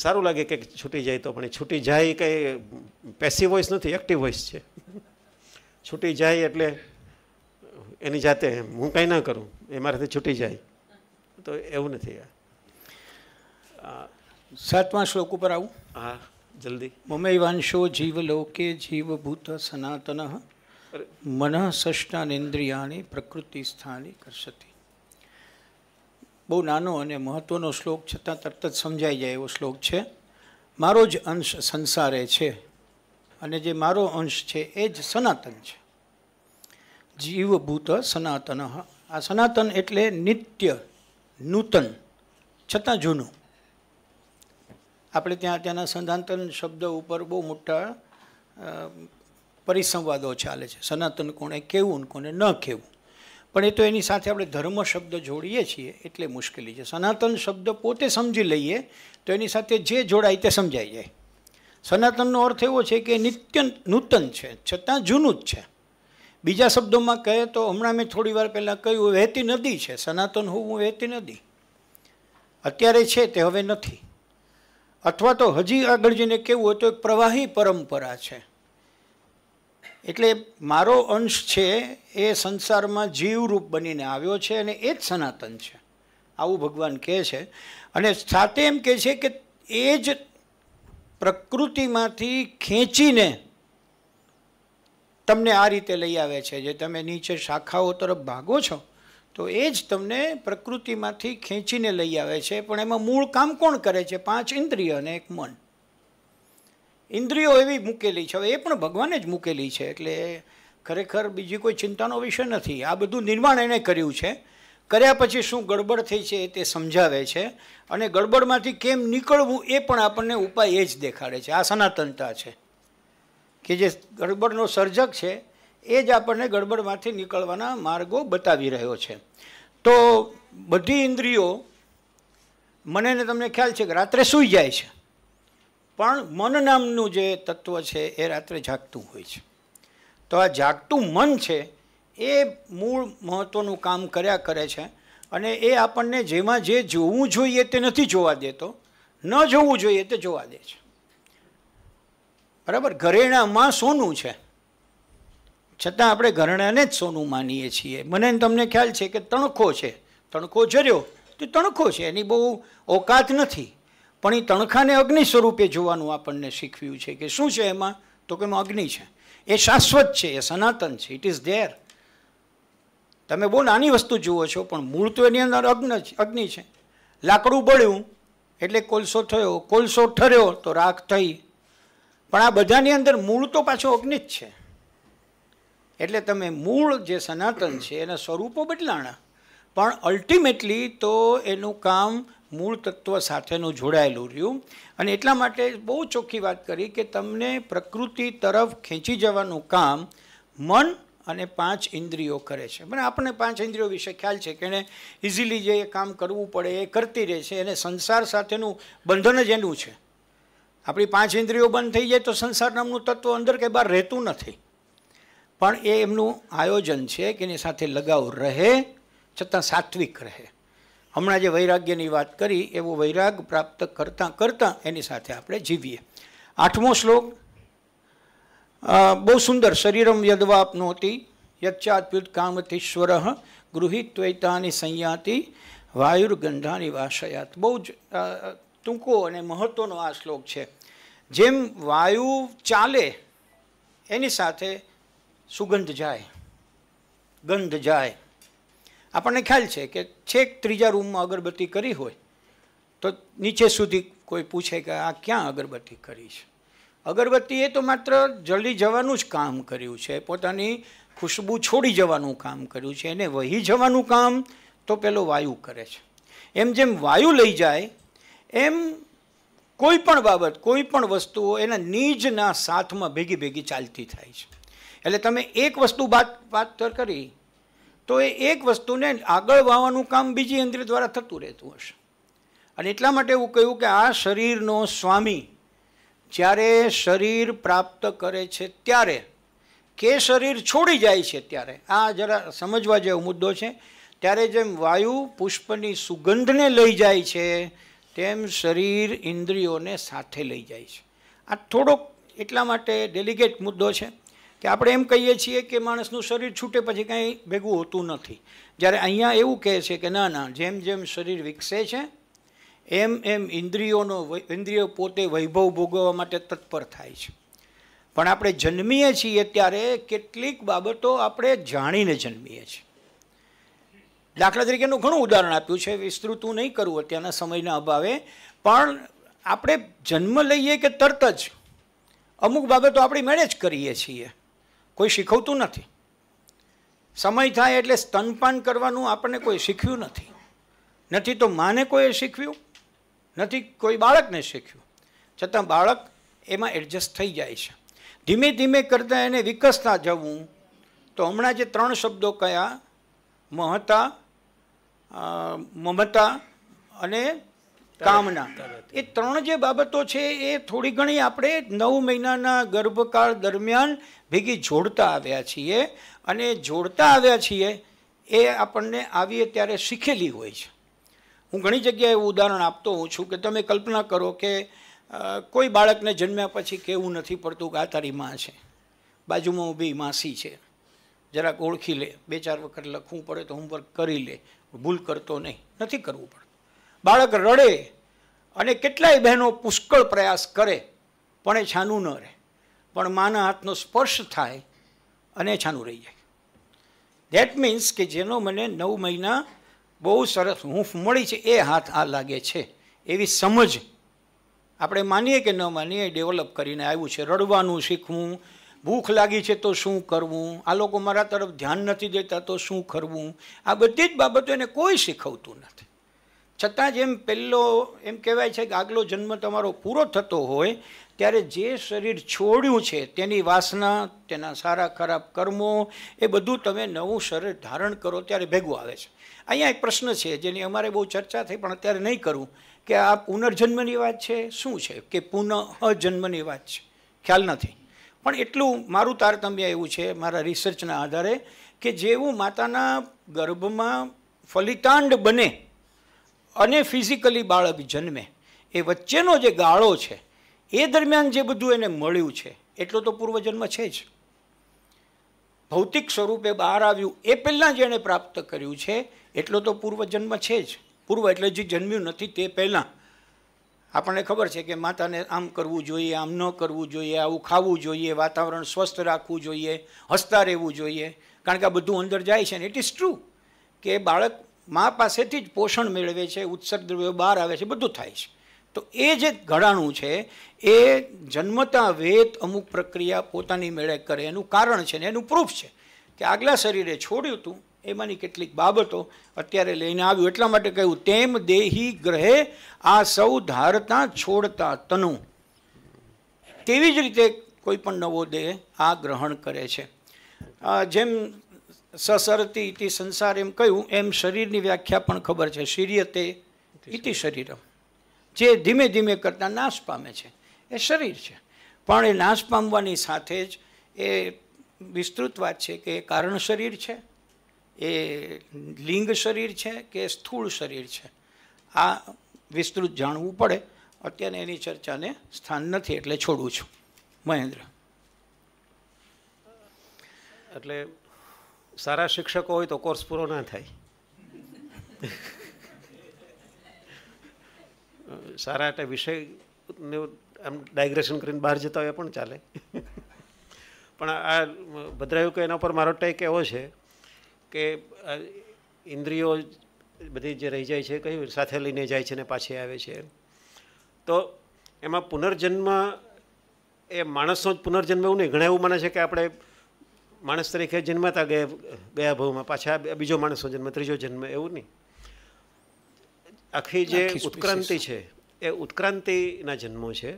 સારું લાગે કે છૂટી જાય તો પણ છૂટી જાય કંઈ પેસિવ વોઇસ નથી એક્ટિવ વોઇસ છે [laughs] છૂટી જાય એટલે એની જાતે હું કંઈ ના કરું એ મારાથી છૂટી જાય તો એવું નથી આ સાતમા શ્લોક ઉપર આવું હા જલ્દી મમૈવાંશો જીવલોકે જીવભૂત સનાતન મન ષષ્ટાનેન્દ્રિયાની પ્રકૃતિ સ્થાની કરશતી બહુ નાનો અને મહત્ત્વનો શ્લોક છતાં તરત જ સમજાઈ જાય એવો શ્લોક છે મારો જ અંશ સંસારે છે અને જે મારો અંશ છે એ જ સનાતન છે જીવભૂત સનાતન આ સનાતન એટલે નિત્ય નૂતન છતાં જૂનું આપણે ત્યાં ત્યાંના સંધાંતન શબ્દ ઉપર બહુ મોટા પરિસંવાદો ચાલે છે સનાતન કોણે કહેવું કોને ન કહેવું પણ એ તો એની સાથે આપણે ધર્મ શબ્દ જોડીએ છીએ એટલે મુશ્કેલી છે સનાતન શબ્દ પોતે સમજી લઈએ તો એની સાથે જે જોડાય તે સમજાઈ જાય સનાતનનો અર્થ એવો છે કે નિત્ય નૂતન છે છતાં જૂનું જ છે બીજા શબ્દોમાં કહે તો હમણાં મેં થોડી વાર પહેલાં કહ્યું વહેતી નદી છે સનાતન હોવું વહેતી નદી અત્યારે છે તે હવે નથી અથવા તો હજી આગળ જઈને કેવું હોય તો એક પ્રવાહી પરંપરા છે એટલે મારો અંશ છે એ સંસારમાં જીવરૂપ બનીને આવ્યો છે અને એ જ સનાતન છે આવું ભગવાન કહે છે અને સાથે એમ કહે છે કે એ જ પ્રકૃતિમાંથી ખેંચીને તમને આ રીતે લઈ આવે છે જે તમે નીચે શાખાઓ તરફ ભાગો છો તો એ જ તમને પ્રકૃતિમાંથી ખેંચીને લઈ આવે છે પણ એમાં મૂળ કામ કોણ કરે છે પાંચ ઇન્દ્રિય અને એક મન ઇન્દ્રિયો એવી મૂકેલી છે હવે એ પણ ભગવાને જ મૂકેલી છે એટલે ખરેખર બીજી કોઈ ચિંતાનો વિષય નથી આ બધું નિર્માણ એણે કર્યું છે કર્યા પછી શું ગડબડ થઈ છે એ તે સમજાવે છે અને ગડબડમાંથી કેમ નીકળવું એ પણ આપણને ઉપાય એ જ દેખાડે છે આ સનાતનતા છે કે જે ગડબડનો સર્જક છે એ જ આપણને ગડબડમાંથી નીકળવાના માર્ગો બતાવી રહ્યો છે તો બધી ઇન્દ્રિયો મને ને તમને ખ્યાલ છે કે રાત્રે સૂઈ જાય છે પણ મન નામનું જે તત્વ છે એ રાત્રે જાગતું હોય છે તો આ જાગતું મન છે એ મૂળ મહત્ત્વનું કામ કર્યા કરે છે અને એ આપણને જેમાં જે જોવું જોઈએ તે નથી જોવા દેતો ન જોવું જોઈએ તે જોવા દે છે બરાબર ઘરેણામાં સોનું છે છતાં આપણે ઘરેણાને જ સોનું માનીએ છીએ મને તમને ખ્યાલ છે કે તણખો છે તણખો જર્યો તો તણખો છે એની બહુ ઓકાત નથી પણ એ તણખાને અગ્નિ સ્વરૂપે જોવાનું આપણને શીખવ્યું છે કે શું છે એમાં તો કે એમાં અગ્નિ છે એ શાશ્વત છે એ સનાતન છે ઇટ ઇઝ ધેર તમે બહુ નાની વસ્તુ જુઓ છો પણ મૂળ તો એની અંદર અગ્ન અગ્નિ છે લાકડું બળ્યું એટલે કોલસો થયો કોલસો ઠર્યો તો રાખ થઈ પણ આ બધાની અંદર મૂળ તો પાછો અગ્નિ જ છે એટલે તમે મૂળ જે સનાતન છે એના સ્વરૂપો બદલાણા પણ અલ્ટિમેટલી તો એનું કામ મૂળ તત્વ સાથેનું જોડાયેલું રહ્યું અને એટલા માટે બહુ ચોખ્ખી વાત કરી કે તમને પ્રકૃતિ તરફ ખેંચી જવાનું કામ મન અને પાંચ ઇન્દ્રિયો કરે છે મને આપણને પાંચ ઇન્દ્રિયો વિશે ખ્યાલ છે કે એણે ઇઝીલી જે કામ કરવું પડે એ કરતી રહે છે એને સંસાર સાથેનું બંધન જ એનું છે આપણી પાંચ ઇન્દ્રિયો બંધ થઈ જાય તો સંસાર નામનું તત્વ અંદર કે બહાર રહેતું નથી પણ એ એમનું આયોજન છે કે એની સાથે લગાવ રહે છતાં સાત્વિક રહે હમણાં જે વૈરાગ્યની વાત કરી એવો વૈરાગ પ્રાપ્ત કરતાં કરતાં એની સાથે આપણે જીવીએ આઠમો શ્લોક બહુ સુંદર શરીરમ યદવાપનોતી યચ્ચાત્યુત કામતીશ્વર ગૃહિત્વૈતાની સંયાતિ વાયુર્ગંધાની વાસયાત બહુ જ ટૂંકો અને મહત્ત્વનો આ શ્લોક છે જેમ વાયુ ચાલે એની સાથે સુગંધ જાય ગંધ જાય આપણને ખ્યાલ છે કે છેક ત્રીજા રૂમમાં અગરબત્તી કરી હોય તો નીચે સુધી કોઈ પૂછે કે આ ક્યાં અગરબત્તી કરી છે અગરબત્તી એ તો માત્ર જલ્દી જવાનું જ કામ કર્યું છે પોતાની ખુશ્બુ છોડી જવાનું કામ કર્યું છે એને વહી જવાનું કામ તો પેલો વાયુ કરે છે એમ જેમ વાયુ લઈ જાય એમ કોઈ પણ બાબત કોઈ પણ વસ્તુઓ એના નીજના સાથમાં ભેગી ભેગી ચાલતી થાય છે એટલે તમે એક વસ્તુ વાત વાત કરી તો એ એક વસ્તુને આગળ વાવવાનું કામ બીજી ઇન્દ્રિય દ્વારા થતું રહેતું હશે અને એટલા માટે એવું કહ્યું કે આ શરીરનો સ્વામી જ્યારે શરીર પ્રાપ્ત કરે છે ત્યારે કે શરીર છોડી જાય છે ત્યારે આ જરા સમજવા જેવો મુદ્દો છે ત્યારે જેમ વાયુ પુષ્પની સુગંધને લઈ જાય છે તેમ શરીર ઇન્દ્રિયોને સાથે લઈ જાય છે આ થોડોક એટલા માટે ડેલિગેટ મુદ્દો છે કે આપણે એમ કહીએ છીએ કે માણસનું શરીર છૂટે પછી કંઈ ભેગું હોતું નથી જ્યારે અહીંયા એવું કહે છે કે ના ના જેમ જેમ શરીર વિકસે છે એમ એમ ઇન્દ્રિયોનો ઇન્દ્રિયો પોતે વૈભવ ભોગવવા માટે તત્પર થાય છે પણ આપણે જન્મીએ છીએ ત્યારે કેટલીક બાબતો આપણે જાણીને જન્મીએ છીએ દાખલા તરીકેનું ઘણું ઉદાહરણ આપ્યું છે વિસ્તૃત નહીં કરવું અત્યારના સમયના અભાવે પણ આપણે જન્મ લઈએ કે તરત જ અમુક બાબતો આપણે મેનેજ કરીએ છીએ કોઈ શીખવતું નથી સમય થાય એટલે સ્તનપાન કરવાનું આપણને કોઈ શીખ્યું નથી નથી તો માને કોઈએ શીખવ્યું નથી કોઈ બાળકને શીખ્યું છતાં બાળક એમાં એડજસ્ટ થઈ જાય છે ધીમે ધીમે કરતાં એને વિકસતા જવું તો હમણાં જે ત્રણ શબ્દો કયા મહતા મમતા અને કામના એ ત્રણ જે બાબતો છે એ થોડી ઘણી આપણે નવ મહિનાના ગર્ભકાળ દરમિયાન ભેગી જોડતા આવ્યા છીએ અને જોડતા આવ્યા છીએ એ આપણને આવીએ ત્યારે શીખેલી હોય છે હું ઘણી જગ્યાએ ઉદાહરણ આપતો હોઉં છું કે તમે કલ્પના કરો કે કોઈ બાળકને જન્મ્યા પછી કેવું નથી પડતું કે આ તારી માં છે બાજુમાં ઊભી માસી છે જરાક ઓળખી લે બે ચાર વખત લખવું પડે તો હોમવર્ક કરી લે ભૂલ કરતો નહીં નથી કરવું પડે બાળક રડે અને કેટલાય બહેનો પુષ્કળ પ્રયાસ કરે પણ એ છાનું ન રહે પણ માના હાથનો સ્પર્શ થાય અને છાનું રહી જાય ધેટ મીન્સ કે જેનો મને નવ મહિના બહુ સરસ હૂંફ મળી છે એ હાથ આ લાગે છે એવી સમજ આપણે માનીએ કે ન માનીએ ડેવલપ કરીને આવ્યું છે રડવાનું શીખવું ભૂખ લાગી છે તો શું કરવું આ લોકો મારા તરફ ધ્યાન નથી દેતા તો શું કરવું આ બધી જ બાબતો એને કોઈ શીખવતું નથી છતાં જેમ પહેલો એમ કહેવાય છે કે આગલો જન્મ તમારો પૂરો થતો હોય ત્યારે જે શરીર છોડ્યું છે તેની વાસના તેના સારા ખરાબ કર્મો એ બધું તમે નવું શરીર ધારણ કરો ત્યારે ભેગું આવે છે અહીંયા એક પ્રશ્ન છે જેની અમારે બહુ ચર્ચા થઈ પણ અત્યારે નહીં કરું કે આ પુનર્જન્મની વાત છે શું છે કે પુનઃ જન્મની વાત છે ખ્યાલ નથી પણ એટલું મારું તારતમ્ય એવું છે મારા રિસર્ચના આધારે કે જેવું માતાના ગર્ભમાં ફલિતાંડ બને અને ફિઝિકલી બાળક જન્મે એ વચ્ચેનો જે ગાળો છે એ દરમિયાન જે બધું એને મળ્યું છે એટલો તો પૂર્વજન્મ છે જ ભૌતિક સ્વરૂપે બહાર આવ્યું એ પહેલાં જેણે પ્રાપ્ત કર્યું છે એટલો તો પૂર્વજન્મ છે જ પૂર્વ એટલે જે જન્મ્યું નથી તે પહેલાં આપણને ખબર છે કે માતાને આમ કરવું જોઈએ આમ ન કરવું જોઈએ આવું ખાવું જોઈએ વાતાવરણ સ્વસ્થ રાખવું જોઈએ હસતા રહેવું જોઈએ કારણ કે આ બધું અંદર જાય છે ને ઇટ ઇઝ ટ્રુ કે બાળક મા પાસેથી જ પોષણ મેળવે છે ઉત્સર્ગ દ્રવ્યો બહાર આવે છે બધું થાય છે તો એ જે ઘડાણું છે એ જન્મતા વેત અમુક પ્રક્રિયા પોતાની મેળે કરે એનું કારણ છે ને એનું પ્રૂફ છે કે આગલા શરીરે છોડ્યું હતું એમાંની કેટલીક બાબતો અત્યારે લઈને આવ્યું એટલા માટે કહ્યું તેમ દેહી ગ્રહે આ સૌ ધારતા છોડતા તનુ તેવી જ રીતે કોઈ પણ નવો દેહ આ ગ્રહણ કરે છે જેમ સસરતી ઇતિ સંસાર એમ કહ્યું એમ શરીરની વ્યાખ્યા પણ ખબર છે શરીયતે ઇતિ શરીરમ જે ધીમે ધીમે કરતાં નાશ પામે છે એ શરીર છે પણ એ નાશ પામવાની સાથે જ એ વિસ્તૃત વાત છે કે એ કારણ શરીર છે એ લિંગ શરીર છે કે સ્થૂળ શરીર છે આ વિસ્તૃત જાણવું પડે અત્યારે એની ચર્ચાને સ્થાન નથી એટલે છોડું છું મહેન્દ્ર એટલે સારા શિક્ષકો હોય તો કોર્સ પૂરો ના થાય સારા એટલે વિષયને આમ ડાયગ્રેશન કરીને બહાર જતા હોય પણ ચાલે પણ આ ભદ્રાયુ કે એના પર મારો ટેક એવો છે કે ઇન્દ્રિયો બધી જે રહી જાય છે કઈ સાથે લઈને જાય છે ને પાછી આવે છે તો એમાં પુનર્જન્મ એ માણસનો જ પુનર્જન્મ એવું નહીં ઘણા એવું માને છે કે આપણે માણસ તરીકે જન્મતા ગયા ગયા ભાવમાં પાછા બીજો માણસનો જન્મ ત્રીજો જન્મ એવું નહીં આખી જે ઉત્ક્રાંતિ છે એ ઉત્ક્રાંતિના જન્મો છે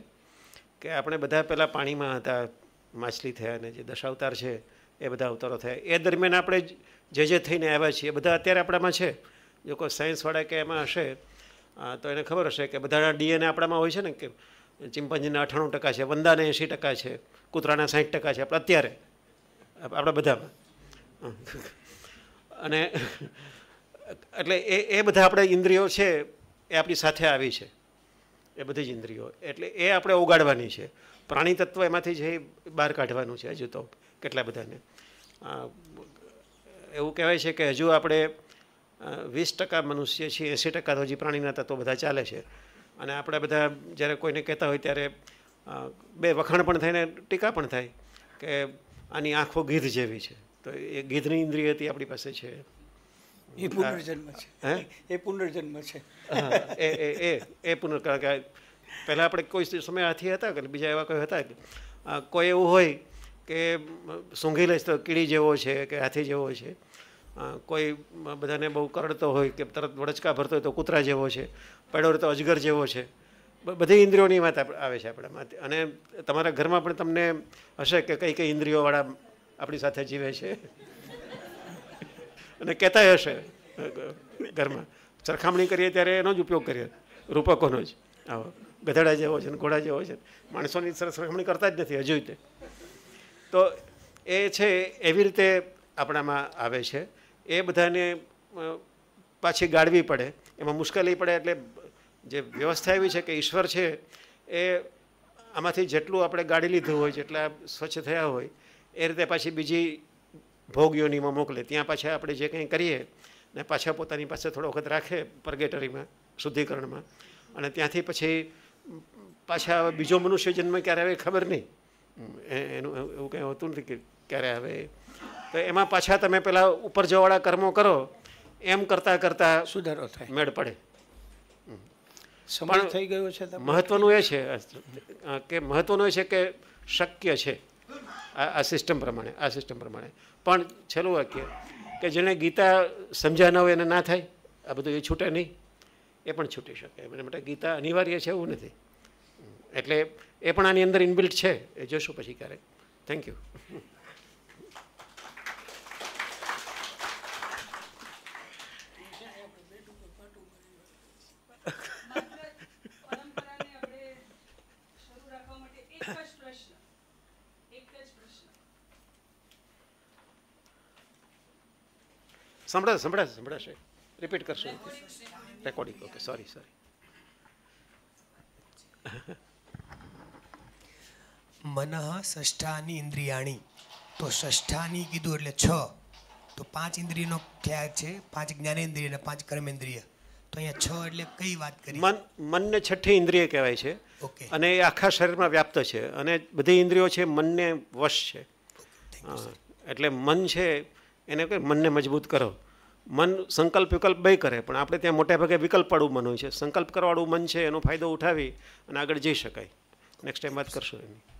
કે આપણે બધા પહેલાં પાણીમાં હતા માછલી થયા અને જે દશાવતાર છે એ બધા અવતારો થયા એ દરમિયાન આપણે જે જે થઈને આવ્યા છીએ બધા અત્યારે આપણામાં છે જો કોઈ સાયન્સવાળા કે એમાં હશે તો એને ખબર હશે કે બધાના ડીએનએ આપણામાં હોય છે ને કે ચિંપાંજીના અઠાણું ટકા છે વંદાને એંશી ટકા છે કૂતરાના સાઠ ટકા છે આપણે અત્યારે આપણા બધામાં અને એટલે એ એ બધા આપણે ઇન્દ્રિયો છે એ આપણી સાથે આવી છે એ બધી જ ઇન્દ્રિયો એટલે એ આપણે ઓગાડવાની છે પ્રાણી તત્વ એમાંથી જે બહાર કાઢવાનું છે હજુ તો કેટલા બધાને એવું કહેવાય છે કે હજુ આપણે વીસ ટકા મનુષ્ય છીએ એંસી ટકા તો હજી પ્રાણીના તત્વો બધા ચાલે છે અને આપણે બધા જ્યારે કોઈને કહેતા હોય ત્યારે બે વખાણ પણ થાય ને ટીકા પણ થાય કે આની આંખો ગીધ જેવી છે તો એ ગીધની ઇન્દ્રિય હતી આપણી પાસે છે એ પુનર્જન્મ છે હે એ પુનર્જન્મ છે એ એ એ એ પુનર્ પહેલાં આપણે કોઈ સમય હાથી હતા કે બીજા એવા કોઈ હતા કે કોઈ એવું હોય કે સૂંઘી લઈશ તો કીડી જેવો છે કે હાથી જેવો છે કોઈ બધાને બહુ કરડતો હોય કે તરત વડચકા ભરતો હોય તો કૂતરા જેવો છે પડ્યો તો અજગર જેવો છે બધી ઇન્દ્રિયોની વાત આવે છે આપણામાં અને તમારા ઘરમાં પણ તમને હશે કે કઈ કઈ ઇન્દ્રિયોવાળા આપણી સાથે જીવે છે અને કહેતા હશે ઘરમાં સરખામણી કરીએ ત્યારે એનો જ ઉપયોગ કરીએ રૂપકોનો જ આવો ગધેડા જેવો છે ને ઘોડા જેવો છે માણસોની સરખામણી કરતા જ નથી હજુ તે તો એ છે એવી રીતે આપણામાં આવે છે એ બધાને પાછી ગાળવી પડે એમાં મુશ્કેલી પડે એટલે જે વ્યવસ્થા એવી છે કે ઈશ્વર છે એ આમાંથી જેટલું આપણે ગાળી લીધું હોય જેટલા સ્વચ્છ થયા હોય એ રીતે પાછી બીજી ભોગ મોકલે ત્યાં પાછા આપણે જે કંઈ કરીએ ને પાછા પોતાની પાસે થોડો વખત રાખે પરગેટરીમાં શુદ્ધિકરણમાં અને ત્યાંથી પછી પાછા બીજો મનુષ્ય જન્મ ક્યારે આવે ખબર નહીં એનું એવું કંઈ હોતું નથી કે ક્યારે આવે તો એમાં પાછા તમે પહેલાં ઉપર જવાળા કર્મો કરો એમ કરતાં કરતાં સુધારો થાય મેળ પડે સમય થઈ ગયો છે મહત્વનું એ છે કે મહત્વનું એ છે કે શક્ય છે આ સિસ્ટમ પ્રમાણે આ સિસ્ટમ પ્રમાણે પણ છેલ્લું વાક્ય કે જેને ગીતા સમજ્યા ન હોય એને ના થાય આ બધું એ છૂટે નહીં એ પણ છૂટી શકે એના માટે ગીતા અનિવાર્ય છે એવું નથી એટલે એ પણ આની અંદર ઇનબિલ્ટ છે એ જોશું પછી ક્યારેક થેન્ક યુ સંભળાશે સંભળાશે સંભળાશે રિપીટ કરશો રેકોર્ડિંગ ઓકે સોરી સોરી મનઃ ષષ્ઠાની ઇન્દ્રિયાણી તો ષષ્ઠાની કીધું એટલે છ તો પાંચ ઇન્દ્રિયનો ખ્યાલ છે પાંચ જ્ઞાનેન્દ્રિય અને પાંચ કર્મેન્દ્રિય તો અહીંયા છ એટલે કઈ વાત કરી મન મનને છઠ્ઠી ઇન્દ્રિય કહેવાય છે ઓકે અને એ આખા શરીરમાં વ્યાપ્ત છે અને બધી ઇન્દ્રિયો છે મનને વશ છે એટલે મન છે એને મનને મજબૂત કરો મન સંકલ્પ વિકલ્પ બે કરે પણ આપણે ત્યાં મોટે ભાગે વિકલ્પવાળું મન હોય છે સંકલ્પ કરવાળું મન છે એનો ફાયદો ઉઠાવી અને આગળ જઈ શકાય નેક્સ્ટ ટાઈમ વાત કરશું એની